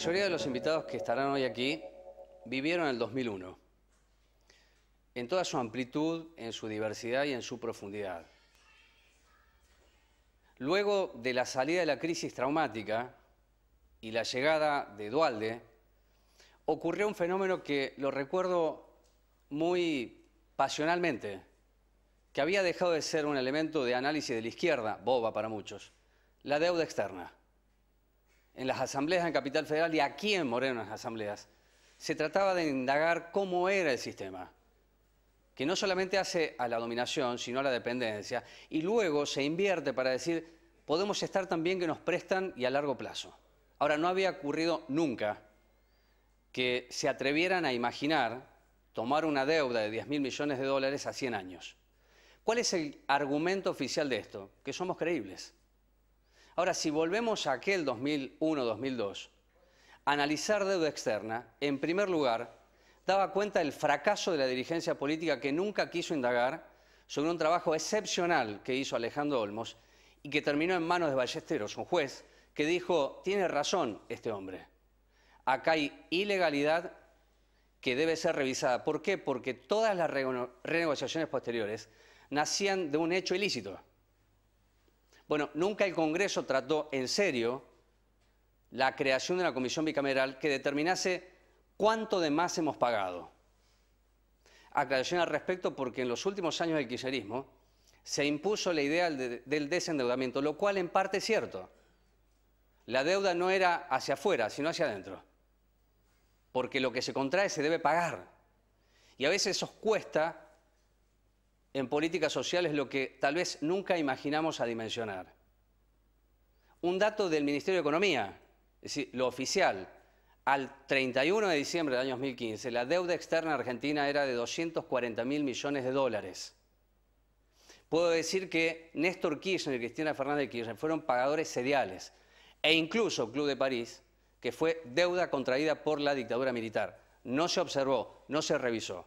La mayoría de los invitados que estarán hoy aquí vivieron el 2001, en toda su amplitud, en su diversidad y en su profundidad. Luego de la salida de la crisis traumática y la llegada de Dualde, ocurrió un fenómeno que lo recuerdo muy pasionalmente, que había dejado de ser un elemento de análisis de la izquierda, boba para muchos, la deuda externa en las asambleas en Capital Federal y aquí en Moreno en las asambleas, se trataba de indagar cómo era el sistema, que no solamente hace a la dominación, sino a la dependencia, y luego se invierte para decir, podemos estar también que nos prestan y a largo plazo. Ahora, no había ocurrido nunca que se atrevieran a imaginar tomar una deuda de 10 mil millones de dólares a 100 años. ¿Cuál es el argumento oficial de esto? Que somos creíbles. Ahora, si volvemos a aquel 2001-2002, analizar deuda externa, en primer lugar, daba cuenta del fracaso de la dirigencia política que nunca quiso indagar sobre un trabajo excepcional que hizo Alejandro Olmos y que terminó en manos de Ballesteros, un juez que dijo, tiene razón este hombre, acá hay ilegalidad que debe ser revisada. ¿Por qué? Porque todas las renegociaciones posteriores nacían de un hecho ilícito. Bueno, nunca el Congreso trató en serio la creación de una comisión bicameral que determinase cuánto de más hemos pagado. Aclaración al respecto porque en los últimos años del kirchnerismo se impuso la idea del desendeudamiento, lo cual en parte es cierto. La deuda no era hacia afuera, sino hacia adentro. Porque lo que se contrae se debe pagar. Y a veces eso cuesta en políticas sociales es lo que tal vez nunca imaginamos a dimensionar. Un dato del Ministerio de Economía, es decir, lo oficial, al 31 de diciembre del año 2015, la deuda externa argentina era de 240 mil millones de dólares. Puedo decir que Néstor Kirchner y Cristina Fernández de Kirchner fueron pagadores seriales, e incluso Club de París, que fue deuda contraída por la dictadura militar. No se observó, no se revisó.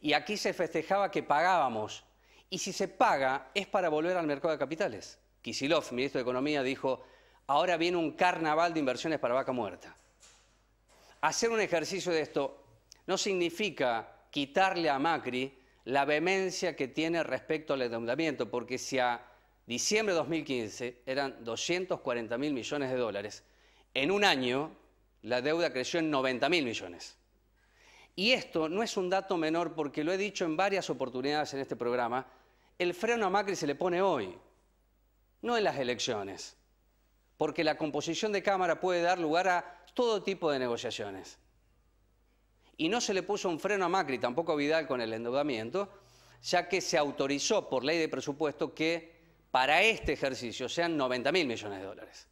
Y aquí se festejaba que pagábamos. Y si se paga, es para volver al mercado de capitales. Kisilov, ministro de Economía, dijo, ahora viene un carnaval de inversiones para vaca muerta. Hacer un ejercicio de esto no significa quitarle a Macri la vehemencia que tiene respecto al endeudamiento, porque si a diciembre de 2015 eran 240 mil millones de dólares, en un año la deuda creció en 90 mil millones. Y esto no es un dato menor porque lo he dicho en varias oportunidades en este programa, el freno a Macri se le pone hoy, no en las elecciones, porque la composición de Cámara puede dar lugar a todo tipo de negociaciones. Y no se le puso un freno a Macri, tampoco a Vidal con el endeudamiento, ya que se autorizó por ley de presupuesto que para este ejercicio sean 90 mil millones de dólares.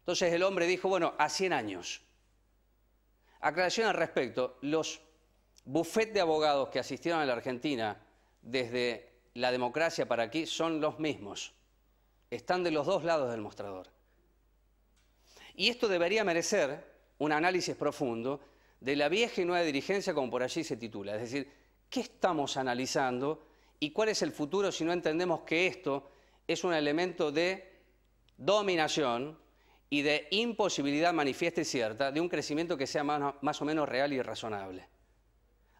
Entonces el hombre dijo, bueno, a 100 años. Aclaración al respecto, los buffet de abogados que asistieron a la Argentina desde la democracia para aquí son los mismos. Están de los dos lados del mostrador. Y esto debería merecer un análisis profundo de la vieja y nueva dirigencia, como por allí se titula. Es decir, ¿qué estamos analizando y cuál es el futuro si no entendemos que esto es un elemento de dominación y de imposibilidad manifiesta y cierta de un crecimiento que sea más, más o menos real y razonable?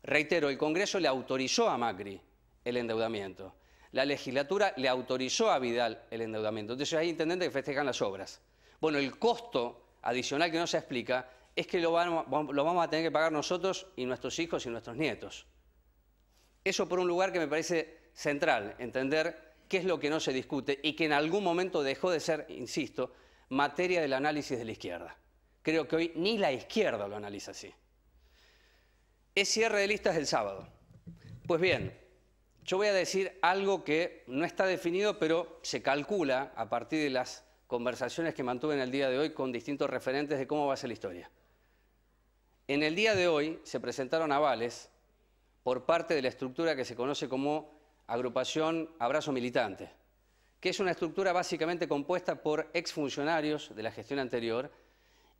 Reitero, el Congreso le autorizó a Macri el endeudamiento. La legislatura le autorizó a Vidal el endeudamiento. Entonces hay intendentes que festejan las obras. Bueno, el costo adicional que no se explica es que lo vamos, lo vamos a tener que pagar nosotros y nuestros hijos y nuestros nietos. Eso por un lugar que me parece central, entender qué es lo que no se discute y que en algún momento dejó de ser, insisto, materia del análisis de la izquierda. Creo que hoy ni la izquierda lo analiza así es cierre de listas el sábado. Pues bien, yo voy a decir algo que no está definido, pero se calcula a partir de las conversaciones que mantuve en el día de hoy con distintos referentes de cómo va a ser la historia. En el día de hoy se presentaron avales por parte de la estructura que se conoce como agrupación Abrazo Militante, que es una estructura básicamente compuesta por exfuncionarios de la gestión anterior,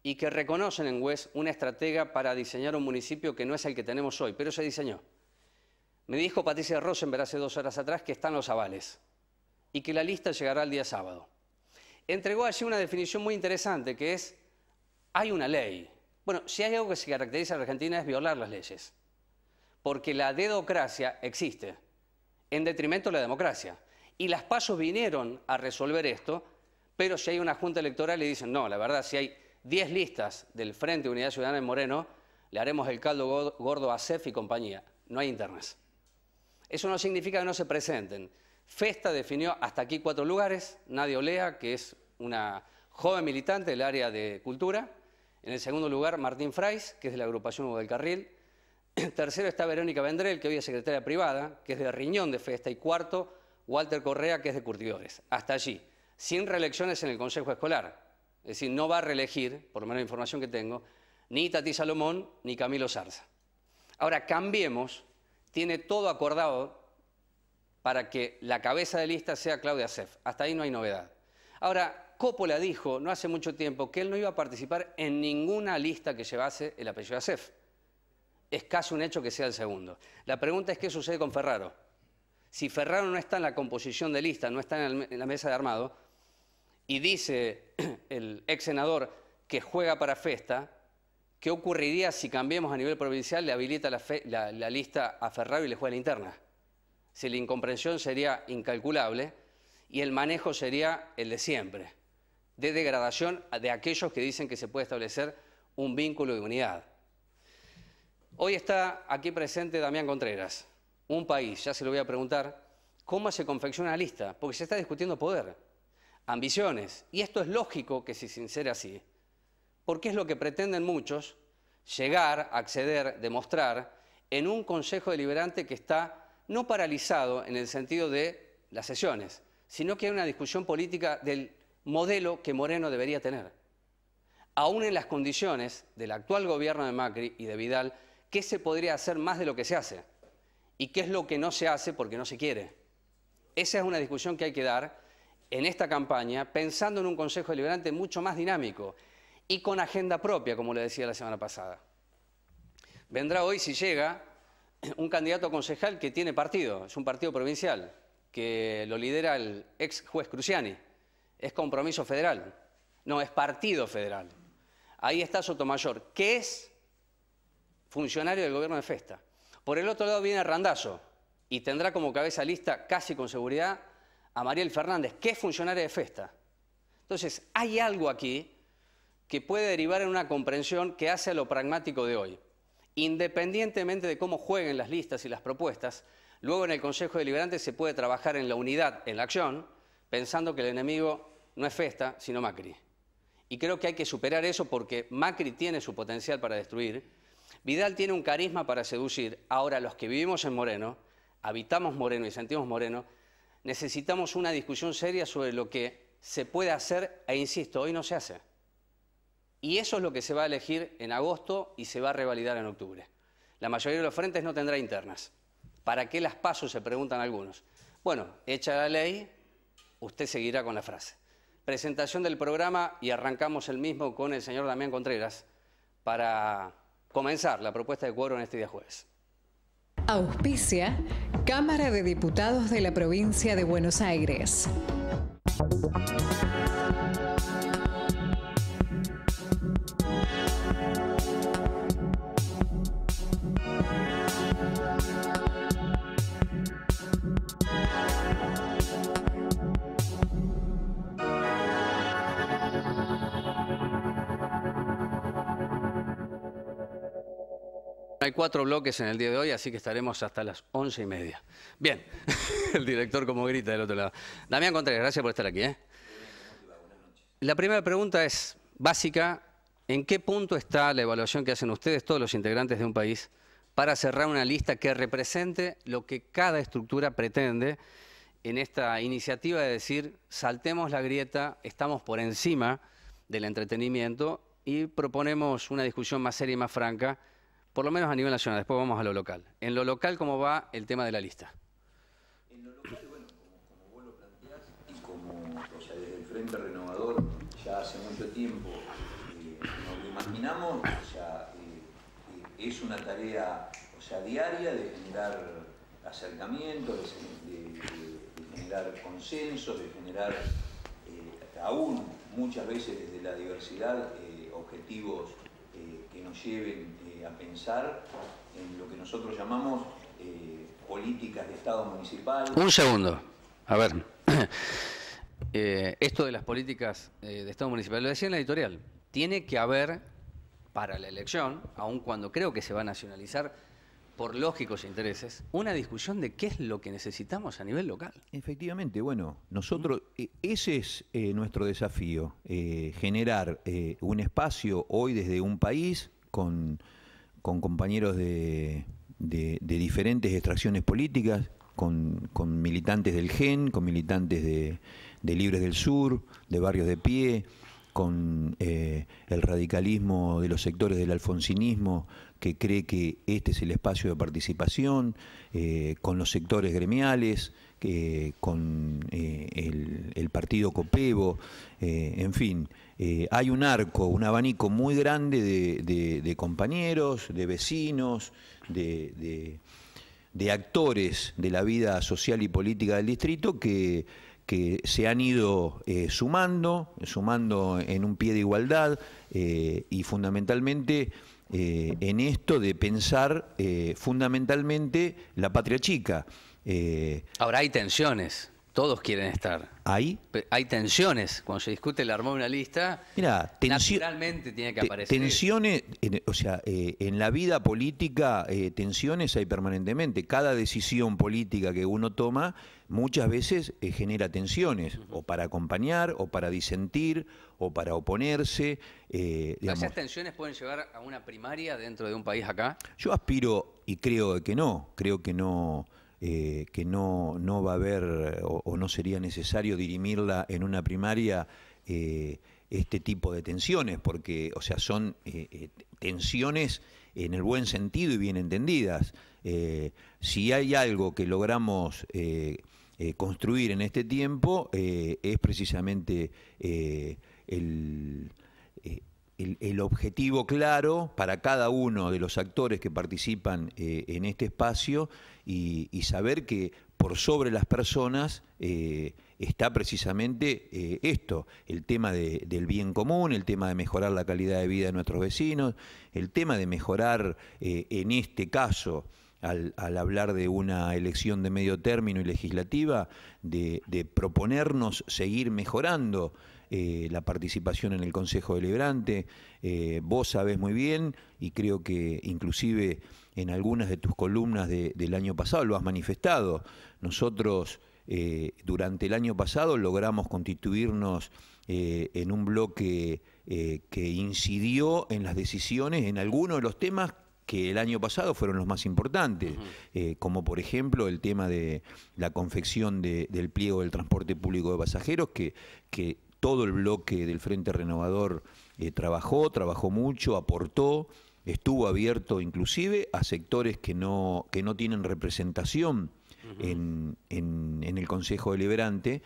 y que reconocen en WES una estratega para diseñar un municipio que no es el que tenemos hoy, pero se diseñó. Me dijo Patricia Rosenberg hace dos horas atrás que están los avales y que la lista llegará el día sábado. Entregó allí una definición muy interesante que es, hay una ley. Bueno, si hay algo que se caracteriza a la Argentina es violar las leyes, porque la dedocracia existe, en detrimento de la democracia. Y las pasos vinieron a resolver esto, pero si hay una junta electoral y dicen, no, la verdad, si hay Diez listas del Frente Unidad Ciudadana en Moreno, le haremos el caldo gordo a CEF y compañía. No hay internas. Eso no significa que no se presenten. Festa definió hasta aquí cuatro lugares. Nadie Olea, que es una joven militante del área de cultura. En el segundo lugar, Martín Frais, que es de la agrupación Hugo del Carril. En Tercero está Verónica Vendrell, que hoy es secretaria privada, que es de Riñón de Festa. Y cuarto, Walter Correa, que es de Curtidores. Hasta allí. Sin reelecciones en el Consejo Escolar es decir, no va a reelegir, por lo menos la información que tengo, ni Tati Salomón ni Camilo Sarza. Ahora, cambiemos, tiene todo acordado para que la cabeza de lista sea Claudia Sef. Hasta ahí no hay novedad. Ahora, Coppola dijo no hace mucho tiempo que él no iba a participar en ninguna lista que llevase el apellido Sef. Es casi un hecho que sea el segundo. La pregunta es qué sucede con Ferraro. Si Ferraro no está en la composición de lista, no está en la mesa de armado, y dice el ex senador que juega para Festa, ¿qué ocurriría si cambiemos a nivel provincial, le habilita la, lista a Ferraro y le juega la interna? Si la incomprensión sería incalculable y el manejo sería el de siempre, de degradación de aquellos que dicen que se puede establecer un vínculo de unidad. Hoy está aquí presente Damián Contreras, un país, ya se lo voy a preguntar, ¿cómo se confecciona la lista? Porque se está discutiendo poder ambiciones. Y esto es lógico que se sincere así, porque es lo que pretenden muchos, llegar, acceder, demostrar, en un Consejo Deliberante que está no paralizado en el sentido de las sesiones, sino que hay una discusión política del modelo que Moreno debería tener, aún en las condiciones del actual gobierno de Macri y de Vidal, ¿qué se podría hacer más de lo que se hace? ¿Y qué es lo que no se hace porque no se quiere? Esa es una discusión que hay que dar en esta campaña pensando en un Consejo Deliberante mucho más dinámico y con agenda propia, como le decía la semana pasada. Vendrá hoy, si llega, un candidato concejal que tiene partido, es un partido provincial, que lo lidera el ex juez Cruciani. Es compromiso federal, no, es partido federal. Ahí está Sotomayor, que es funcionario del gobierno de Festa. Por el otro lado viene Randazo y tendrá como cabeza lista, casi con seguridad, a Mariel Fernández, que es funcionaria de FESTA. Entonces, hay algo aquí que puede derivar en una comprensión que hace a lo pragmático de hoy. Independientemente de cómo jueguen las listas y las propuestas, luego en el Consejo Deliberante se puede trabajar en la unidad, en la acción, pensando que el enemigo no es Festa, sino Macri. Y creo que hay que superar eso porque Macri tiene su potencial para destruir, Vidal tiene un carisma para seducir. Ahora, los que vivimos en Moreno, habitamos Moreno y sentimos Moreno, necesitamos una discusión seria sobre lo que se puede hacer e insisto, hoy no se hace. Y eso es lo que se va a elegir en agosto y se va a revalidar en octubre. La mayoría de los frentes no tendrá internas. ¿Para qué las paso? Se preguntan algunos. Bueno, hecha la ley, usted seguirá con la frase. Presentación del programa y arrancamos el mismo con el señor Damián Contreras para comenzar la propuesta de cuero en este día jueves. Auspicia Cámara de Diputados de la Provincia de Buenos Aires. Hay cuatro bloques en el día de hoy, así que estaremos hasta las once y media. Bien, el director como grita del otro lado. Damián Contreras, gracias por estar aquí. ¿eh? La primera pregunta es básica. ¿En qué punto está la evaluación que hacen ustedes, todos los integrantes de un país, para cerrar una lista que represente lo que cada estructura pretende en esta iniciativa de decir, saltemos la grieta, estamos por encima del entretenimiento y proponemos una discusión más seria y más franca por lo menos a nivel nacional, después vamos a lo local. En lo local, ¿cómo va el tema de la lista? En lo local, bueno, como, vos lo planteás, y como, o sea, desde el Frente Renovador, ya hace mucho tiempo, eh, nos lo imaginamos, o sea, eh, eh, es una tarea, o sea, diaria de generar acercamientos, de, de, generar consensos, de generar aún muchas veces desde la diversidad objetivos que nos lleven a pensar en lo que nosotros llamamos eh, políticas de Estado municipal. Un segundo, a ver. Eh, esto de las políticas eh, de Estado municipal, lo decía en la editorial, tiene que haber para la elección, aun cuando creo que se va a nacionalizar por lógicos intereses, una discusión de qué es lo que necesitamos a nivel local. Efectivamente, bueno, nosotros, e-, ese es nuestro desafío, generar un espacio hoy desde un país con con compañeros de, diferentes extracciones políticas, con, militantes del GEN, con militantes de, Libres del Sur, de Barrios de Pie, con eh, el radicalismo de los sectores del alfonsinismo que cree que este es el espacio de participación, eh, con los sectores gremiales, eh, con eh, el, partido Copevo, eh, en fin, hay un arco, un abanico muy grande de, compañeros, de vecinos, de, actores de la vida social y política del distrito que se han ido sumando, sumando en un pie de igualdad y fundamentalmente... en esto de pensar fundamentalmente la patria chica. Eh, Ahora hay tensiones, todos quieren estar. ¿Hay? Hay tensiones. Cuando se discute la armó una lista, Mira, naturalmente tiene que aparecer. Tensiones, o sea, eh, en la vida política, eh, tensiones hay permanentemente. Cada decisión política que uno toma muchas veces genera tensiones, o para acompañar, o para disentir, o para oponerse. ¿Esas tensiones pueden llegar a una primaria dentro de un país acá? Yo aspiro y creo que no. Creo que no. Eh, que no, va a haber o, no sería necesario dirimirla en una primaria eh, este tipo de tensiones, porque, o sea, son eh, tensiones en el buen sentido y bien entendidas. si hay algo que logramos construir en este tiempo, es precisamente el el, objetivo claro para cada uno de los actores que participan eh, en este espacio y, saber que por sobre las personas eh, está precisamente eh, esto, el tema del bien común, el tema de mejorar la calidad de vida de nuestros vecinos, el tema de mejorar en este caso. Al, hablar de una elección de medio término y legislativa, de proponernos seguir mejorando eh, la participación en el Consejo Deliberante. Eh, vos sabés muy bien y creo que inclusive en algunas de tus columnas del año pasado lo has manifestado. Nosotros eh, durante el año pasado logramos constituirnos en un bloque que incidió en las decisiones en algunos de los temas que el año pasado fueron los más importantes, como por ejemplo el tema de la confección del pliego del transporte público de pasajeros, que todo el bloque del Frente Renovador eh, trabajó, trabajó mucho, aportó, estuvo abierto inclusive a sectores que no, que no tienen representación en, el Consejo Deliberante.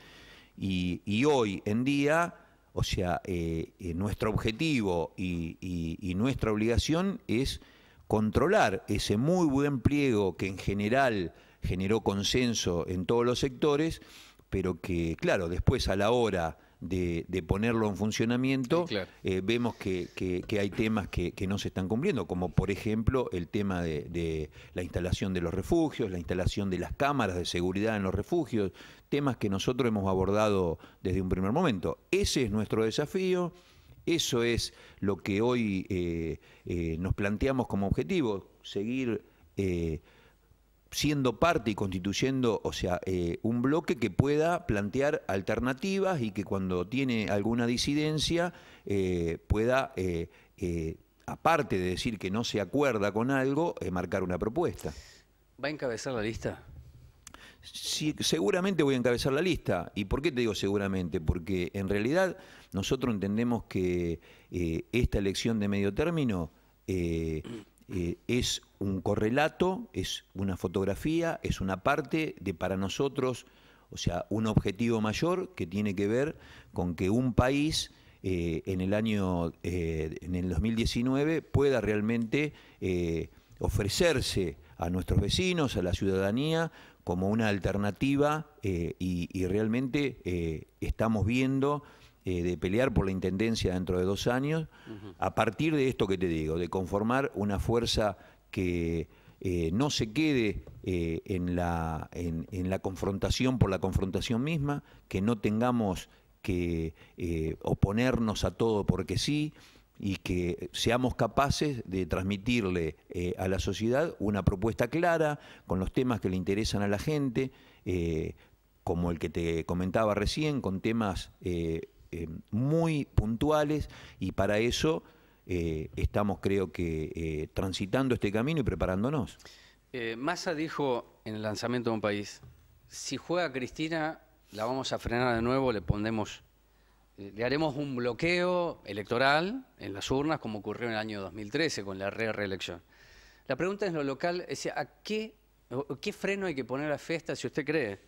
Y, hoy en día, o sea, eh, eh, nuestro objetivo y nuestra obligación es controlar ese muy buen pliego que en general generó consenso en todos los sectores, pero que, claro, después a la hora de, ponerlo en funcionamiento, eh, vemos que, hay temas que, no se están cumpliendo, como por ejemplo el tema de, la instalación de los refugios, la instalación de las cámaras de seguridad en los refugios, temas que nosotros hemos abordado desde un primer momento. Ese es nuestro desafío. Eso es lo que hoy eh, eh, nos planteamos como objetivo, seguir siendo parte y constituyendo, o sea, eh, un bloque que pueda plantear alternativas y que cuando tiene alguna disidencia eh, pueda, eh, aparte de decir que no se acuerda con algo, marcar una propuesta. ¿Va a encabezar la lista? Sí, seguramente voy a encabezar la lista. ¿Y por qué te digo seguramente? Porque en realidad nosotros entendemos que esta elección de medio término es un correlato, es una fotografía, es una parte de para nosotros, o sea, un objetivo mayor que tiene que ver con que un país eh, en el año, eh, en el 2019, pueda realmente eh, ofrecerse a nuestros vecinos, a la ciudadanía, como una alternativa y, realmente estamos viendo de pelear por la intendencia dentro de dos años, a partir de esto que te digo, de conformar una fuerza que eh, no se quede eh, en, la, en, la confrontación por la confrontación misma, que no tengamos que eh, oponernos a todo porque sí y que seamos capaces de transmitirle a la sociedad una propuesta clara con los temas que le interesan a la gente, como el que te comentaba recién, con temas muy puntuales y para eso eh, estamos creo que eh, transitando este camino y preparándonos. Eh, Massa dijo en el lanzamiento de un país, si juega Cristina, la vamos a frenar de nuevo, le ponemos le haremos un bloqueo electoral en las urnas, como ocurrió en el año 2013 con la reelección. La pregunta es lo local, es ¿a qué, qué freno hay que poner a Festa si usted cree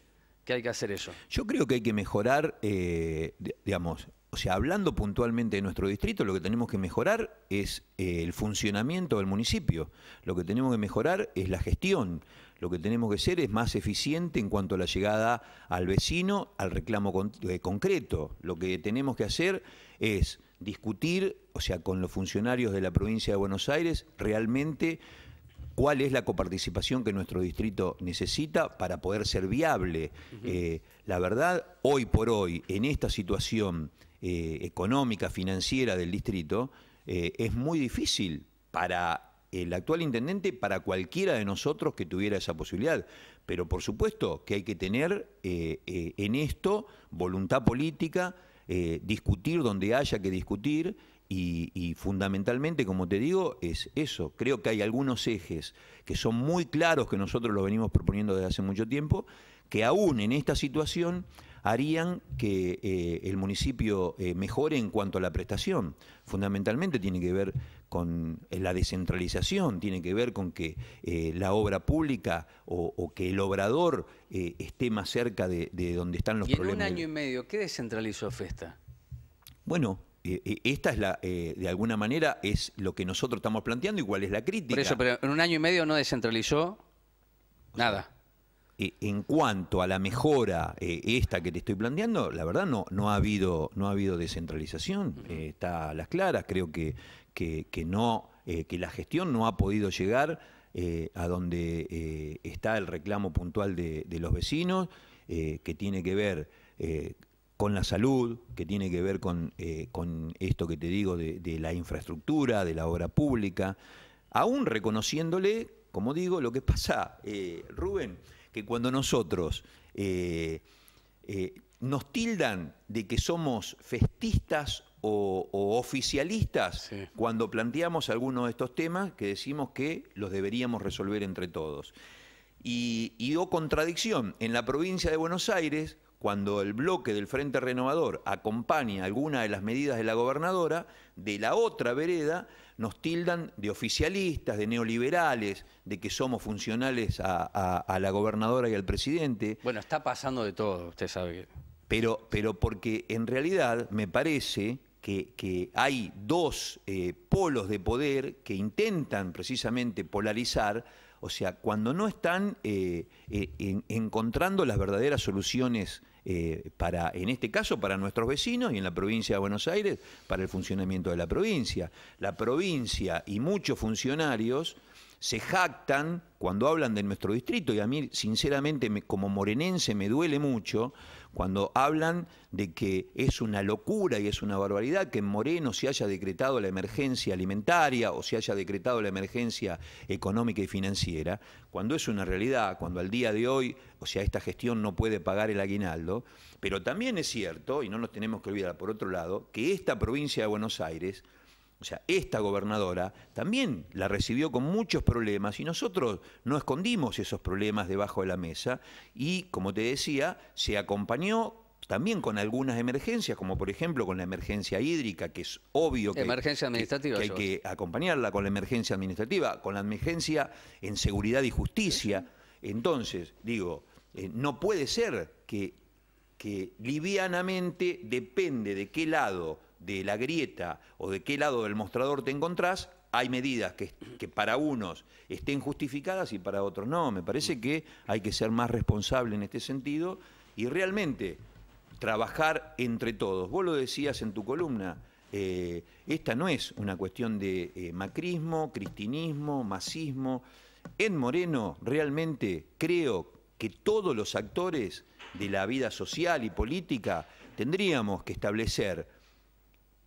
que hay que hacer eso? Yo creo que hay que mejorar, digamos, o sea, hablando puntualmente de nuestro distrito, lo que tenemos que mejorar es eh, el funcionamiento del municipio, lo que tenemos que mejorar es la gestión, lo que tenemos que ser es más eficiente en cuanto a la llegada al vecino, al reclamo eh, concreto. Lo que tenemos que hacer es discutir, o sea, con los funcionarios de la provincia de Buenos Aires, realmente cuál es la coparticipación que nuestro distrito necesita para poder ser viable. Eh, la verdad, hoy por hoy, en esta situación eh, económica, financiera del distrito, eh, es muy difícil para el actual intendente, para cualquiera de nosotros que tuviera esa posibilidad. Pero por supuesto que hay que tener en esto voluntad política, discutir donde haya que discutir y, fundamentalmente, como te digo, es eso. Creo que hay algunos ejes que son muy claros, que nosotros los venimos proponiendo desde hace mucho tiempo, que aún en esta situación harían que eh, el municipio eh, mejore en cuanto a la prestación. Fundamentalmente tiene que ver con eh, la descentralización, tiene que ver con que la obra pública o, que el obrador esté más cerca de, donde están los y un año y medio, ¿qué descentralizó Festa? Bueno, eh, eh, esta es la, eh, de alguna manera, es lo que nosotros estamos planteando y cuál es la crítica. Por eso, pero en un año y medio no descentralizó nada. en cuanto a la mejora esta que te estoy planteando, la verdad no, no ha habido, no ha habido descentralización. está a las claras, creo que, que, no, que la gestión no ha podido llegar a donde está el reclamo puntual de, de los vecinos, que tiene que ver con la salud, que tiene que ver con, eh, esto que te digo de, la infraestructura, de la obra pública, aún reconociéndole, como digo, lo que pasa, eh, Rubén, que cuando nosotros eh, nos tildan de que somos festistas o, oficialistas cuando planteamos algunos de estos temas que decimos que los deberíamos resolver entre todos. Y, y contradicción, en la provincia de Buenos Aires cuando el bloque del Frente Renovador acompaña alguna de las medidas de la gobernadora, de la otra vereda nos tildan de oficialistas, de neoliberales, de que somos funcionales a, la gobernadora y al presidente. Bueno, está pasando de todo, usted sabe. Pero, pero porque en realidad me parece que, hay dos eh, polos de poder que intentan precisamente polarizar o sea, cuando no están eh, eh, encontrando las verdaderas soluciones eh, para, en este caso, para nuestros vecinos y en la provincia de Buenos Aires, para el funcionamiento de la provincia. La provincia y muchos funcionarios se jactan cuando hablan de nuestro distrito, y a mí sinceramente como morenense me duele mucho cuando hablan de que es una locura y es una barbaridad que en Moreno se haya decretado la emergencia alimentaria o se haya decretado la emergencia económica y financiera, cuando es una realidad, cuando al día de hoy, o sea, esta gestión no puede pagar el aguinaldo, pero también es cierto, y no nos tenemos que olvidar por otro lado, que esta provincia de Buenos Aires, o sea, esta gobernadora también la recibió con muchos problemas y nosotros no escondimos esos problemas debajo de la mesa y, como te decía, se acompañó también con algunas emergencias, como por ejemplo con la emergencia hídrica, que es obvio que, hay que acompañarla con la emergencia administrativa, con la emergencia en seguridad y justicia. Entonces, digo, eh, no puede ser que, que livianamente depende de qué lado de la grieta o de qué lado del mostrador te encontrás, hay medidas que, para unos estén justificadas y para otros no. Me parece que hay que ser más responsable en este sentido y realmente trabajar entre todos. Vos lo decías en tu columna, eh, esta no es una cuestión de eh, macrismo, cristinismo, masismo. En Moreno realmente creo que todos los actores de la vida social y política tendríamos que establecer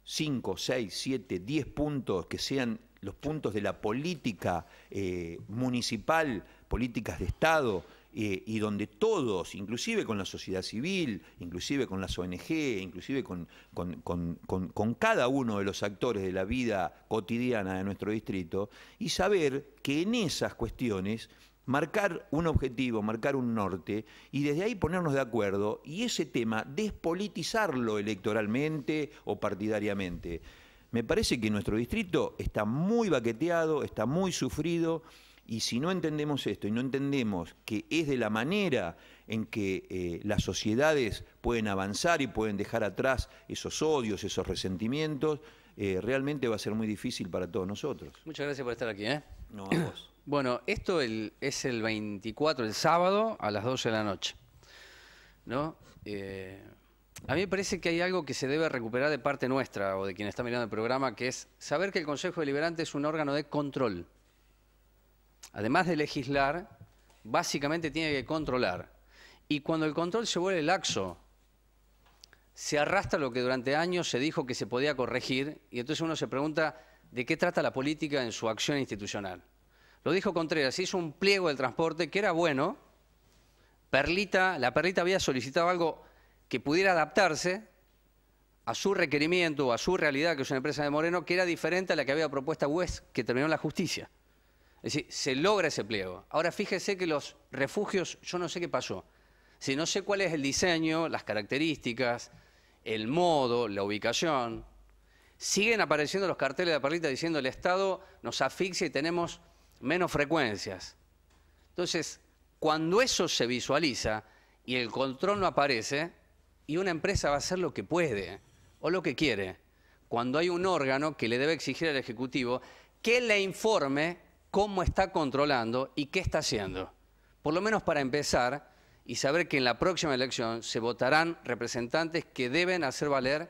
5, 6, 7, 10 puntos que sean los puntos de la política eh, municipal, políticas de Estado, eh, y donde todos, inclusive con la sociedad civil, inclusive con las ONG, inclusive con, cada uno de los actores de la vida cotidiana de nuestro distrito, y saber que en esas cuestiones marcar un objetivo, marcar un norte y desde ahí ponernos de acuerdo y ese tema despolitizarlo electoralmente o partidariamente. Me parece que nuestro distrito está muy baqueteado, está muy sufrido y si no entendemos esto y no entendemos que es de la manera en que eh, las sociedades pueden avanzar y pueden dejar atrás esos odios, esos resentimientos, eh, realmente va a ser muy difícil para todos nosotros. Muchas gracias por estar aquí. ¿eh? No, a vos. Bueno, esto es el 24, el sábado, a las 12 de la noche. Eh, a mí me parece que hay algo que se debe recuperar de parte nuestra o de quien está mirando el programa, que es saber que el Consejo Deliberante es un órgano de control. Además de legislar, básicamente tiene que controlar. Y cuando el control se vuelve laxo, se arrastra lo que durante años se dijo que se podía corregir, y entonces uno se pregunta de qué trata la política en su acción institucional. Lo dijo Contreras, hizo un pliego del transporte que era bueno. Perlita, la Perlita había solicitado algo que pudiera adaptarse a su requerimiento, a su realidad, que es una empresa de Moreno, que era diferente a la que había propuesta West, que terminó en la justicia. Es decir, se logra ese pliego. Ahora fíjese que los refugios, yo no sé qué pasó. Si no sé cuál es el diseño, las características, el modo, la ubicación, siguen apareciendo los carteles de la perlita diciendo el Estado nos asfixia y tenemos menos frecuencias. Entonces, cuando eso se visualiza y el control no aparece, y una empresa va a hacer lo que puede o lo que quiere, cuando hay un órgano que le debe exigir al Ejecutivo que le informe cómo está controlando y qué está haciendo. Por lo menos para empezar y saber que en la próxima elección se votarán representantes que deben hacer valer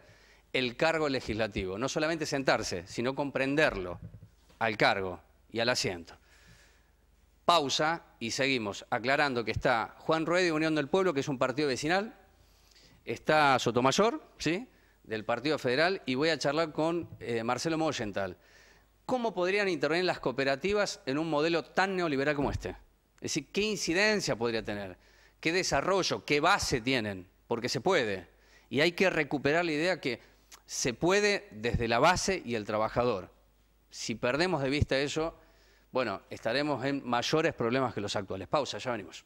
el cargo legislativo. No solamente sentarse, sino comprenderlo al cargo y al asiento pausa y seguimos aclarando que está Juan Ruedi, Unión del Pueblo, que es un partido vecinal, está Sotomayor, ¿sí? del Partido Federal, y voy a charlar con eh, Marcelo Moyental. ¿Cómo podrían intervenir las cooperativas en un modelo tan neoliberal como este? Es decir, ¿qué incidencia podría tener? ¿Qué desarrollo? ¿Qué base tienen? Porque se puede. Y hay que recuperar la idea que se puede desde la base y el trabajador. Si perdemos de vista eso, bueno, estaremos en mayores problemas que los actuales. Pausa, ya venimos.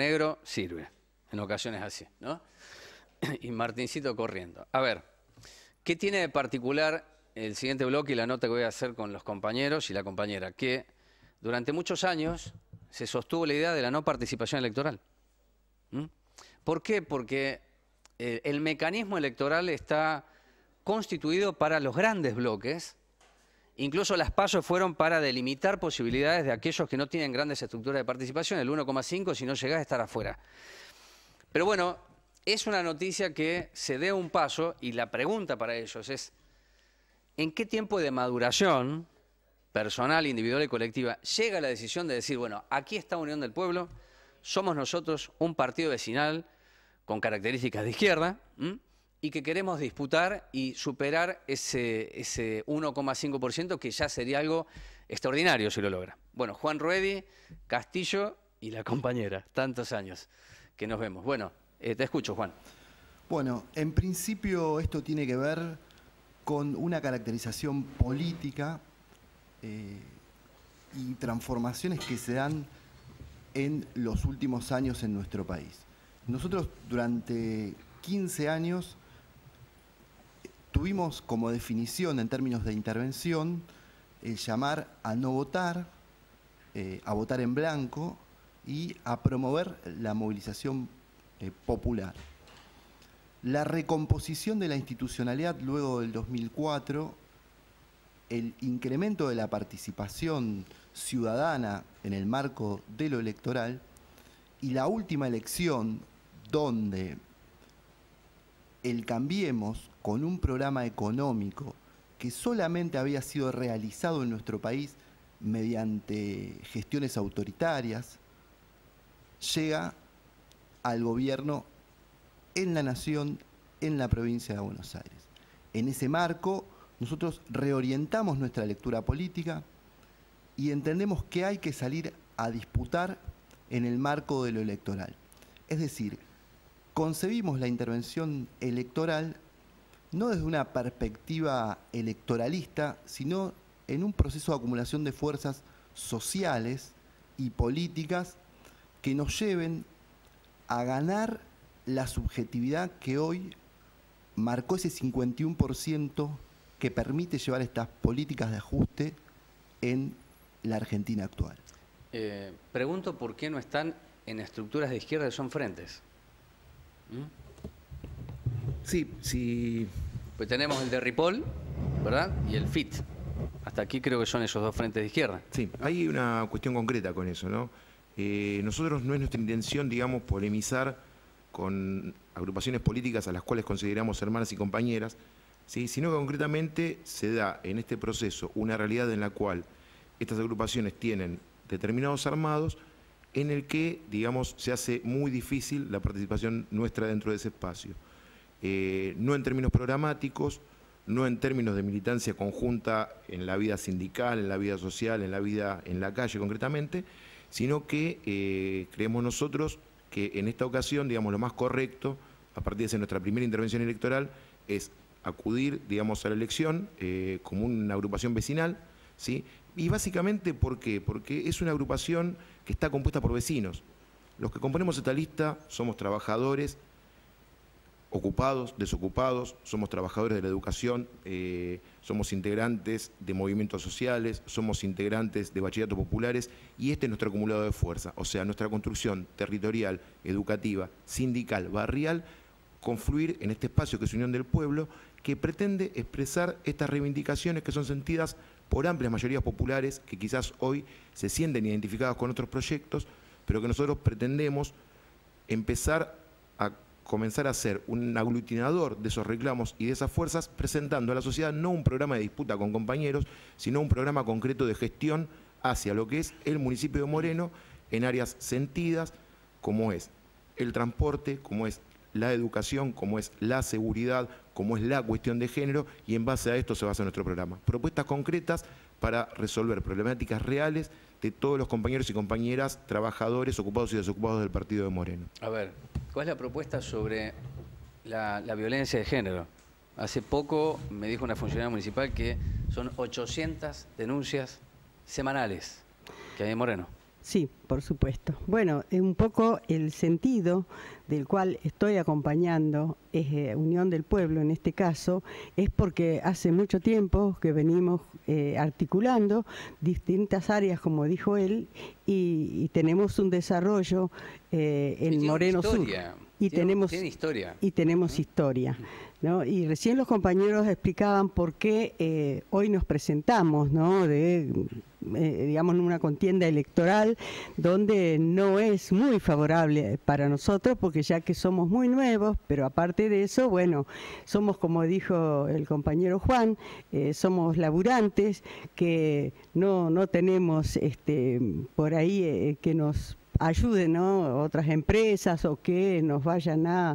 negro sirve, en ocasiones así, ¿no? Y Martincito corriendo. A ver, ¿qué tiene de particular el siguiente bloque y la nota que voy a hacer con los compañeros y la compañera? Que durante muchos años se sostuvo la idea de la no participación electoral. ¿Mm? ¿Por qué? Porque eh, el mecanismo electoral está constituido para los grandes bloques Incluso las pasos fueron para delimitar posibilidades de aquellos que no tienen grandes estructuras de participación, el 1,5 si no llegás a estar afuera. Pero bueno, es una noticia que se dé un paso y la pregunta para ellos es, ¿en qué tiempo de maduración personal, individual y colectiva llega la decisión de decir, bueno, aquí está Unión del Pueblo, somos nosotros un partido vecinal con características de izquierda? y que queremos disputar y superar ese, ese 1,5% que ya sería algo extraordinario si lo logra. Bueno, Juan Ruedi, Castillo y la compañera, tantos años que nos vemos. Bueno, eh, te escucho, Juan. Bueno, en principio esto tiene que ver con una caracterización política eh, y transformaciones que se dan en los últimos años en nuestro país. Nosotros durante 15 años tuvimos como definición en términos de intervención el llamar a no votar, eh, a votar en blanco y a promover la movilización eh, popular. La recomposición de la institucionalidad luego del 2004, el incremento de la participación ciudadana en el marco de lo electoral y la última elección donde el Cambiemos con un programa económico que solamente había sido realizado en nuestro país mediante gestiones autoritarias, llega al gobierno en la nación, en la provincia de Buenos Aires. En ese marco, nosotros reorientamos nuestra lectura política y entendemos que hay que salir a disputar en el marco de lo electoral. Es decir, concebimos la intervención electoral no desde una perspectiva electoralista, sino en un proceso de acumulación de fuerzas sociales y políticas que nos lleven a ganar la subjetividad que hoy marcó ese 51% que permite llevar estas políticas de ajuste en la Argentina actual. Eh, pregunto por qué no están en estructuras de izquierda son frentes. ¿Mm? Sí, Pues tenemos el de Ripoll, ¿verdad? Y el FIT. Hasta aquí creo que son esos dos frentes de izquierda. Sí, hay una cuestión concreta con eso, ¿no? Eh, nosotros no es nuestra intención, digamos, polemizar con agrupaciones políticas a las cuales consideramos hermanas y compañeras, sino que concretamente se da en este proceso una realidad en la cual estas agrupaciones tienen determinados armados en el que, digamos, se hace muy difícil la participación nuestra dentro de ese espacio. Eh, no en términos programáticos, no en términos de militancia conjunta en la vida sindical, en la vida social, en la vida en la calle concretamente, sino que eh, creemos nosotros que en esta ocasión, digamos, lo más correcto, a partir de nuestra primera intervención electoral, es acudir, digamos, a la elección eh, como una agrupación vecinal, ¿sí? Y básicamente, ¿por qué? Porque es una agrupación que está compuesta por vecinos. Los que componemos esta lista somos trabajadores, ocupados, desocupados, somos trabajadores de la educación, eh, somos integrantes de movimientos sociales, somos integrantes de bachilleratos populares y este es nuestro acumulado de fuerza, o sea, nuestra construcción territorial, educativa, sindical, barrial, confluir en este espacio que es Unión del Pueblo, que pretende expresar estas reivindicaciones que son sentidas por amplias mayorías populares que quizás hoy se sienten identificadas con otros proyectos, pero que nosotros pretendemos empezar a comenzar a ser un aglutinador de esos reclamos y de esas fuerzas, presentando a la sociedad no un programa de disputa con compañeros, sino un programa concreto de gestión hacia lo que es el municipio de Moreno en áreas sentidas, como es el transporte, como es la educación, como es la seguridad, como es la cuestión de género, y en base a esto se basa nuestro programa. Propuestas concretas para resolver problemáticas reales de todos los compañeros y compañeras, trabajadores, ocupados y desocupados del partido de Moreno. A ver, ¿cuál es la propuesta sobre la, violencia de género? Hace poco me dijo una funcionaria municipal que son 800 denuncias semanales que hay en Moreno. Sí, por supuesto. Bueno, un poco el sentido del cual estoy acompañando eh, Unión del Pueblo en este caso, es porque hace mucho tiempo que venimos eh, articulando distintas áreas, como dijo él, y, tenemos un desarrollo eh, en Moreno Sur. Y tenemos, historia. Y tenemos historia. ¿no? Y recién los compañeros explicaban por qué hoy nos presentamos, ¿no? De eh, digamos, una contienda electoral donde no es muy favorable para nosotros, porque ya que somos muy nuevos, pero aparte de eso, bueno, somos, como dijo el compañero Juan, eh, somos laburantes que no, no tenemos este, por ahí eh, que nos ayuden ¿no? otras empresas o que nos vayan a,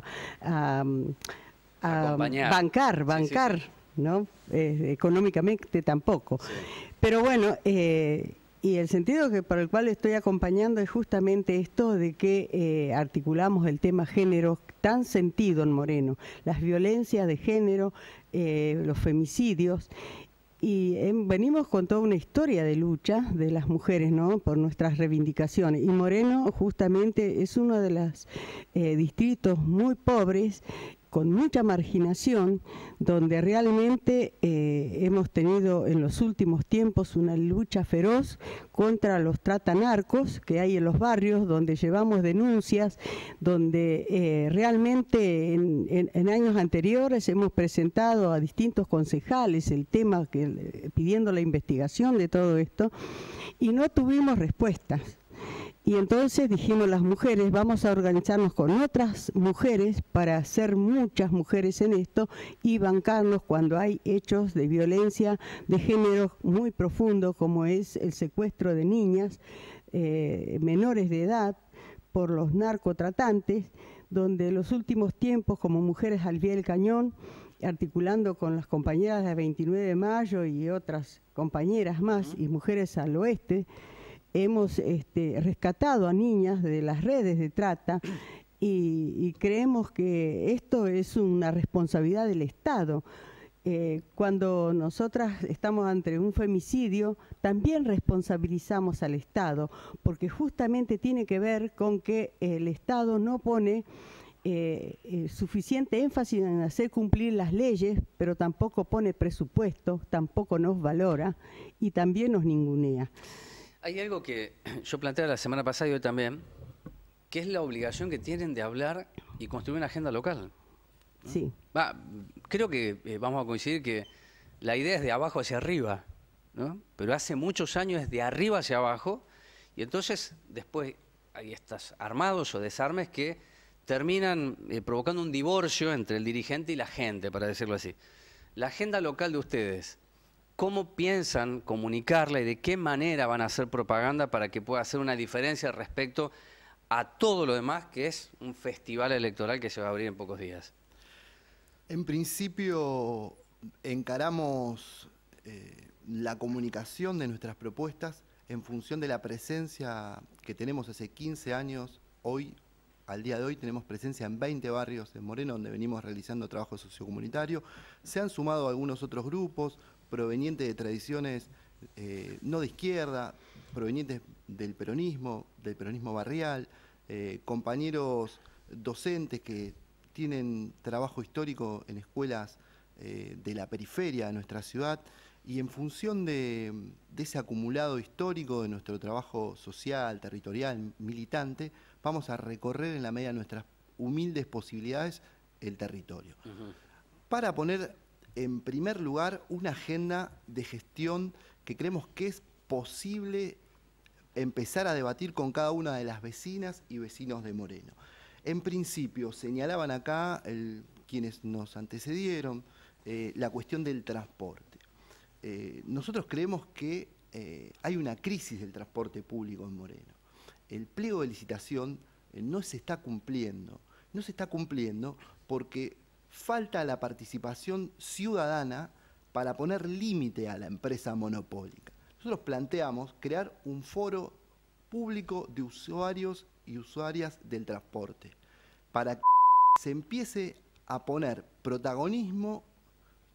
bancar, bancar. ¿no? Eh, económicamente tampoco. Pero bueno, eh, y el sentido que por el cual estoy acompañando es justamente esto de que eh, articulamos el tema género tan sentido en Moreno, las violencias de género, los femicidios. Y venimos con toda una historia de lucha de las mujeres, ¿no? Por nuestras reivindicaciones. Y Moreno justamente es uno de los distritos muy pobres con mucha marginación, donde realmente eh, hemos tenido en los últimos tiempos una lucha feroz contra los tratanarcos que hay en los barrios, donde llevamos denuncias, donde eh, realmente en, años anteriores hemos presentado a distintos concejales el tema eh, pidiendo la investigación de todo esto y no tuvimos respuestas. Y entonces dijimos las mujeres, vamos a organizarnos con otras mujeres para ser muchas mujeres en esto y bancarnos cuando hay hechos de violencia de género muy profundo, como es el secuestro de niñas eh, menores de edad por los narcotratantes, donde los últimos tiempos, como mujeres al pie del cañón, articulando con las compañeras de 29 de mayo y otras compañeras más y mujeres al oeste, hemos este, rescatado a niñas de las redes de trata y, creemos que esto es una responsabilidad del Estado. Eh, cuando nosotras estamos ante un femicidio, también responsabilizamos al Estado, porque justamente tiene que ver con que el Estado no pone eh, eh, suficiente énfasis en hacer cumplir las leyes, pero tampoco pone presupuesto, tampoco nos valora y también nos ningunea. Hay algo que yo planteaba la semana pasada y hoy también, que es la obligación que tienen de hablar y construir una agenda local. Sí. creo que eh, vamos a coincidir que la idea es de abajo hacia arriba, ¿no? pero hace muchos años es de arriba hacia abajo, y entonces después hay estos armados o desarmes que terminan eh, provocando un divorcio entre el dirigente y la gente, para decirlo así. La agenda local de ustedes, ¿Cómo piensan comunicarla y de qué manera van a hacer propaganda para que pueda hacer una diferencia respecto a todo lo demás que es un festival electoral que se va a abrir en pocos días? En principio encaramos eh, la comunicación de nuestras propuestas en función de la presencia que tenemos hace 15 años, hoy, al día de hoy tenemos presencia en 20 barrios en Moreno donde venimos realizando trabajo sociocomunitario. Se han sumado algunos otros grupos, provenientes de tradiciones eh, no de izquierda, provenientes del peronismo, del peronismo barrial, eh, compañeros docentes que tienen trabajo histórico en escuelas eh, de la periferia de nuestra ciudad y en función de, ese acumulado histórico de nuestro trabajo social, territorial, militante, vamos a recorrer en la medida de nuestras humildes posibilidades el territorio. Para poner en primer lugar, una agenda de gestión que creemos que es posible empezar a debatir con cada una de las vecinas y vecinos de Moreno. En principio, señalaban acá quienes nos antecedieron eh, la cuestión del transporte. Eh, nosotros creemos que eh, hay una crisis del transporte público en Moreno. El pliego de licitación no se está cumpliendo. No se está cumpliendo porque falta la participación ciudadana para poner límite a la empresa monopólica. Nosotros planteamos crear un foro público de usuarios y usuarias del transporte para que se empiece a poner protagonismo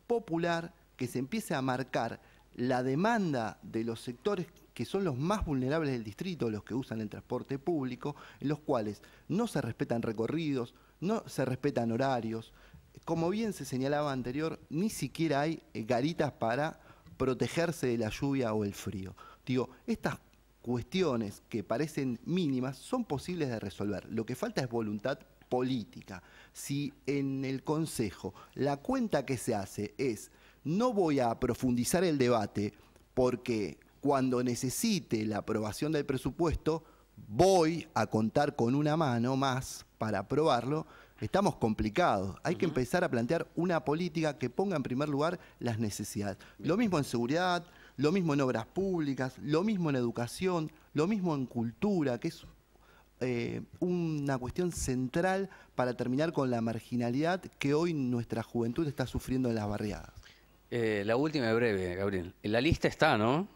popular, que se empiece a marcar la demanda de los sectores que son los más vulnerables del distrito, los que usan el transporte público, en los cuales no se respetan recorridos, no se respetan horarios, como bien se señalaba anterior, ni siquiera hay eh, garitas para protegerse de la lluvia o el frío. Digo, estas cuestiones que parecen mínimas son posibles de resolver. Lo que falta es voluntad política. Si en el Consejo la cuenta que se hace es no voy a profundizar el debate porque cuando necesite la aprobación del presupuesto voy a contar con una mano más para aprobarlo, Estamos complicados. Hay que empezar a plantear una política que ponga en primer lugar las necesidades. Lo mismo en seguridad, lo mismo en obras públicas, lo mismo en educación, lo mismo en cultura, que es eh, una cuestión central para terminar con la marginalidad que hoy nuestra juventud está sufriendo en las barriadas. Eh, la última y breve, Gabriel. La lista está, ¿no?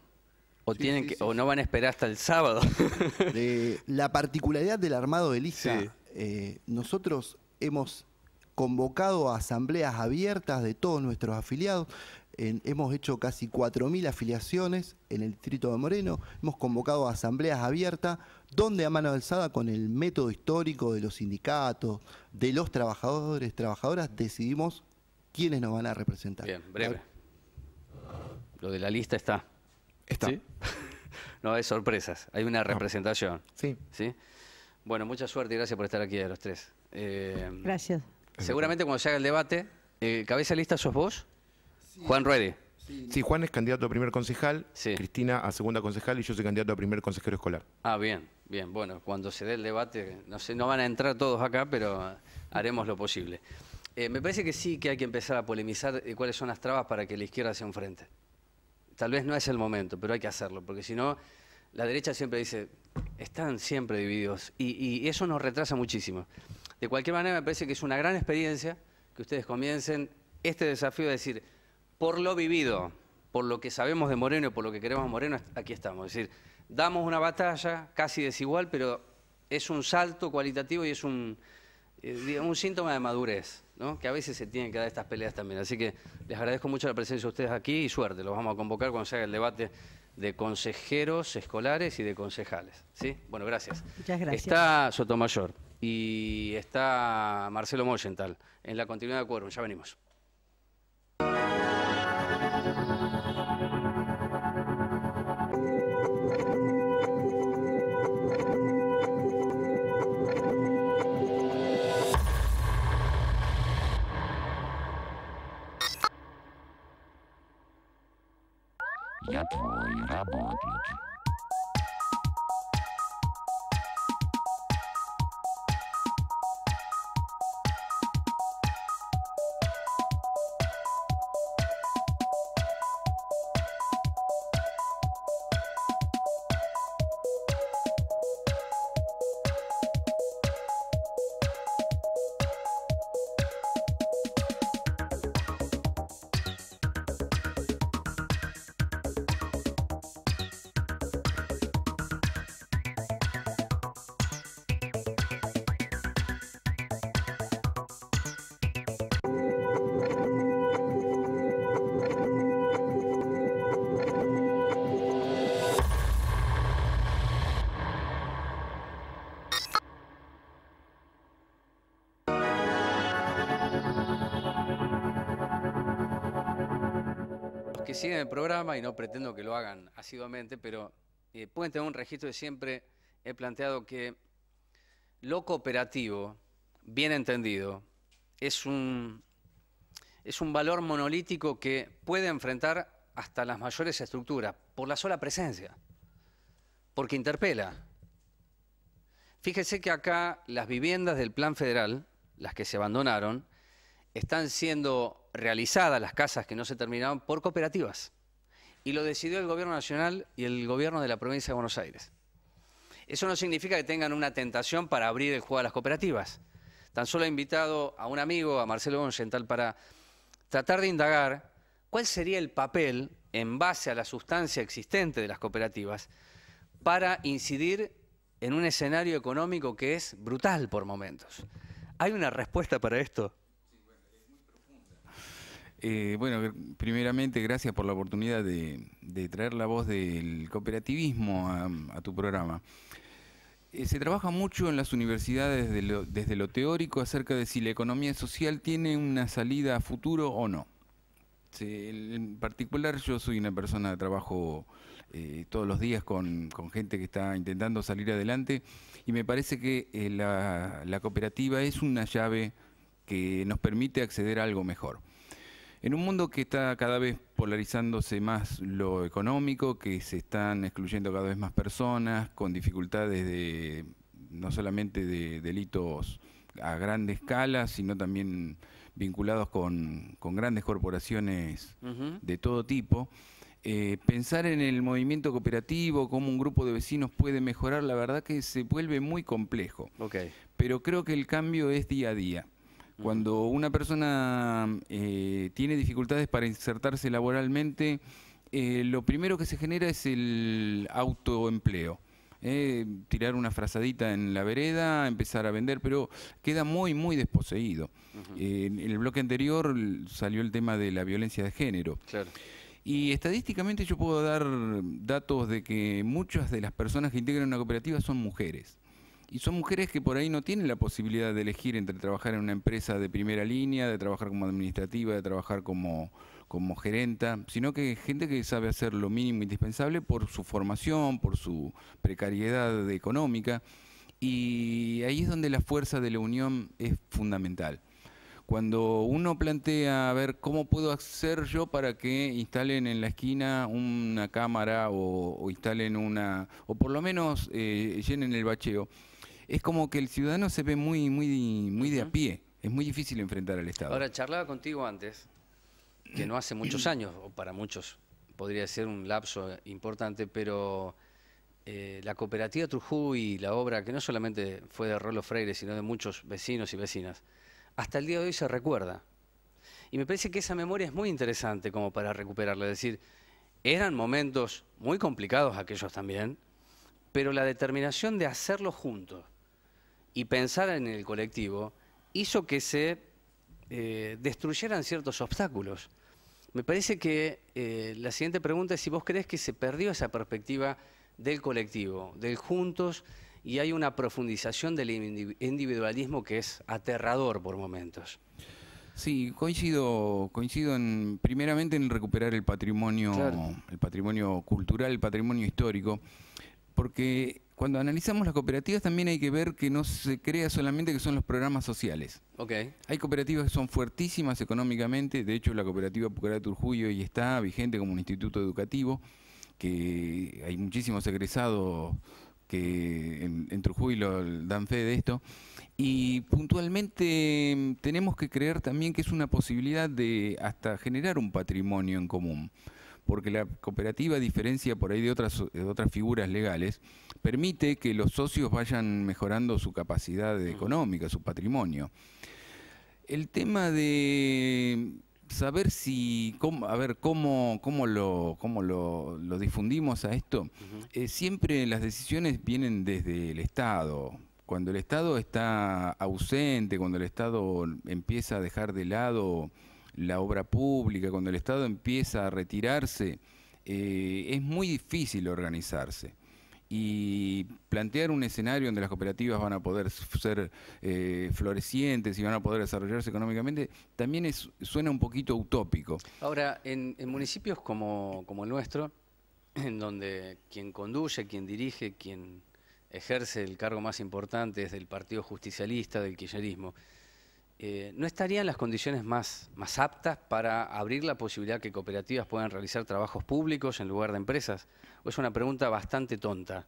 O, tienen o no van a esperar hasta el sábado. la particularidad del armado de lista, eh, nosotros hemos convocado a asambleas abiertas de todos nuestros afiliados. hemos hecho casi 4.000 afiliaciones en el distrito de Moreno. Hemos convocado a asambleas abiertas, donde a mano alzada, con el método histórico de los sindicatos, de los trabajadores, trabajadoras, decidimos quiénes nos van a representar. Bien, breve. Lo de la lista está. Está. no hay sorpresas, hay una representación. Sí. ¿Sí? Bueno, mucha suerte y gracias por estar aquí a los tres. Eh, Gracias. Seguramente cuando se haga el debate, eh, ¿cabeza lista sos vos? Juan Ruede. Sí. Juan es candidato a primer concejal, Cristina a segunda concejal y yo soy candidato a primer consejero escolar. Ah, bien, bien. Bueno, cuando se dé el debate, no sé, no van a entrar todos acá, pero haremos lo posible. Eh, me parece que sí que hay que empezar a polemizar cuáles son las trabas para que la izquierda un frente Tal vez no es el momento, pero hay que hacerlo, porque si no, la derecha siempre dice, están siempre divididos, y eso nos retrasa muchísimo de cualquier manera me parece que es una gran experiencia que ustedes comiencen este desafío de decir, por lo vivido, por lo que sabemos de Moreno y por lo que queremos Moreno, aquí estamos. Es decir, damos una batalla casi desigual, pero es un salto cualitativo y es un, eh, síntoma de madurez, que a veces se tienen que dar estas peleas también. Así que les agradezco mucho la presencia de ustedes aquí y suerte, los vamos a convocar cuando se haga el debate de consejeros escolares y de concejales. ¿sí? Bueno, gracias. Muchas gracias. Está Sotomayor y está Marcelo Moyental en la continuidad de cuórum. Ya venimos. en el programa y no pretendo que lo hagan asiduamente, pero eh, pueden tener un registro de siempre he planteado que lo cooperativo, bien entendido, es un, es un valor monolítico que puede enfrentar hasta las mayores estructuras por la sola presencia, porque interpela. Fíjese que acá las viviendas del Plan Federal, las que se abandonaron, están siendo realizadas las casas que no se terminaban por cooperativas. Y lo decidió el gobierno nacional y el gobierno de la provincia de Buenos Aires. Eso no significa que tengan una tentación para abrir el juego a las cooperativas. Tan solo he invitado a un amigo, a Marcelo Goncental, para tratar de indagar cuál sería el papel, en base a la sustancia existente de las cooperativas, para incidir en un escenario económico que es brutal por momentos. ¿Hay una respuesta para esto? Eh, bueno, primeramente gracias por la oportunidad de, traer la voz del cooperativismo a, tu programa. Eh, se trabaja mucho en las universidades desde lo, teórico acerca de si la economía social tiene una salida a futuro o no. en particular yo soy una persona que trabajo eh, todos los días con, gente que está intentando salir adelante y me parece que la cooperativa es una llave que nos permite acceder a algo mejor. En un mundo que está cada vez polarizándose más lo económico, que se están excluyendo cada vez más personas, con dificultades de no solamente de delitos a grande escala, sino también vinculados con, grandes corporaciones de todo tipo. Eh, pensar en el movimiento cooperativo, cómo un grupo de vecinos puede mejorar, la verdad que se vuelve muy complejo. Pero creo que el cambio es día a día. Cuando una persona eh, tiene dificultades para insertarse laboralmente, eh, lo primero que se genera es el autoempleo. Eh, tirar una frazadita en la vereda, empezar a vender, pero queda muy, muy desposeído. en el bloque anterior salió el tema de la violencia de género. Y estadísticamente yo puedo dar datos de que muchas de las personas que integran una cooperativa son mujeres. Y son mujeres que por ahí no tienen la posibilidad de elegir entre trabajar en una empresa de primera línea, de trabajar como administrativa, de trabajar como, gerenta, sino que gente que sabe hacer lo mínimo indispensable por su formación, por su precariedad económica. Y ahí es donde la fuerza de la unión es fundamental. Cuando uno plantea, a ver, ¿cómo puedo hacer yo para que instalen en la esquina una cámara o, instalen una, o por lo menos eh, llenen el bacheo? es como que el ciudadano se ve muy, muy, muy de a pie. Es muy difícil enfrentar al Estado. Ahora, charlaba contigo antes, que no hace muchos años, o para muchos podría ser un lapso importante, pero eh, la cooperativa Trujú y la obra, que no solamente fue de Rolo Freire, sino de muchos vecinos y vecinas, hasta el día de hoy se recuerda. Y me parece que esa memoria es muy interesante como para recuperarla. Es decir, eran momentos muy complicados aquellos también, pero la determinación de hacerlo juntos, y pensar en el colectivo hizo que se eh, destruyeran ciertos obstáculos. Me parece que eh, la siguiente pregunta es si vos crees que se perdió esa perspectiva del colectivo, del juntos, y hay una profundización del individualismo que es aterrador por momentos. Sí, coincido, coincido en, primeramente en recuperar el patrimonio, el patrimonio cultural, el patrimonio histórico, porque cuando analizamos las cooperativas también hay que ver que no se crea solamente que son los programas sociales. Okay. Hay cooperativas que son fuertísimas económicamente, de hecho la cooperativa Pucará Turjuyo y está vigente como un instituto educativo, que hay muchísimos egresados que en, en Trujillo dan fe de esto. Y puntualmente mm, tenemos que creer también que es una posibilidad de hasta generar un patrimonio en común porque la cooperativa, a diferencia por ahí de otras, otras figuras legales, permite que los socios vayan mejorando su capacidad económica, su patrimonio. El tema de saber si, cómo, a ver, cómo, cómo, lo, cómo lo, difundimos a esto, eh, siempre las decisiones vienen desde el Estado. Cuando el Estado está ausente, cuando el Estado empieza a dejar de lado la obra pública, cuando el Estado empieza a retirarse, eh, es muy difícil organizarse. Y plantear un escenario donde las cooperativas van a poder ser eh, florecientes y van a poder desarrollarse económicamente, también suena un poquito utópico. Ahora, en, municipios como, el nuestro, en donde quien conduce, quien dirige, quien ejerce el cargo más importante es del Partido Justicialista, del Kirchnerismo, eh, no estarían las condiciones más, más aptas para abrir la posibilidad que cooperativas puedan realizar trabajos públicos en lugar de empresas? es una pregunta bastante tonta?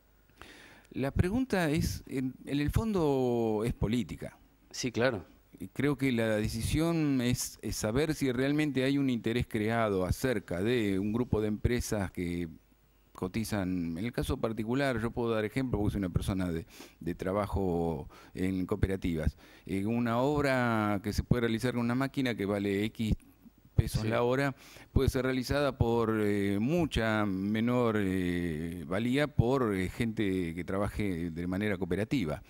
La pregunta es, en, el fondo es política. Sí, claro. Creo que la decisión es saber si realmente hay un interés creado acerca de un grupo de empresas que cotizan. En el caso particular, yo puedo dar ejemplo porque soy una persona de, de trabajo en cooperativas. Eh, una obra que se puede realizar con una máquina que vale X pesos la hora, puede ser realizada por eh, mucha menor eh, valía por gente que trabaje de manera cooperativa.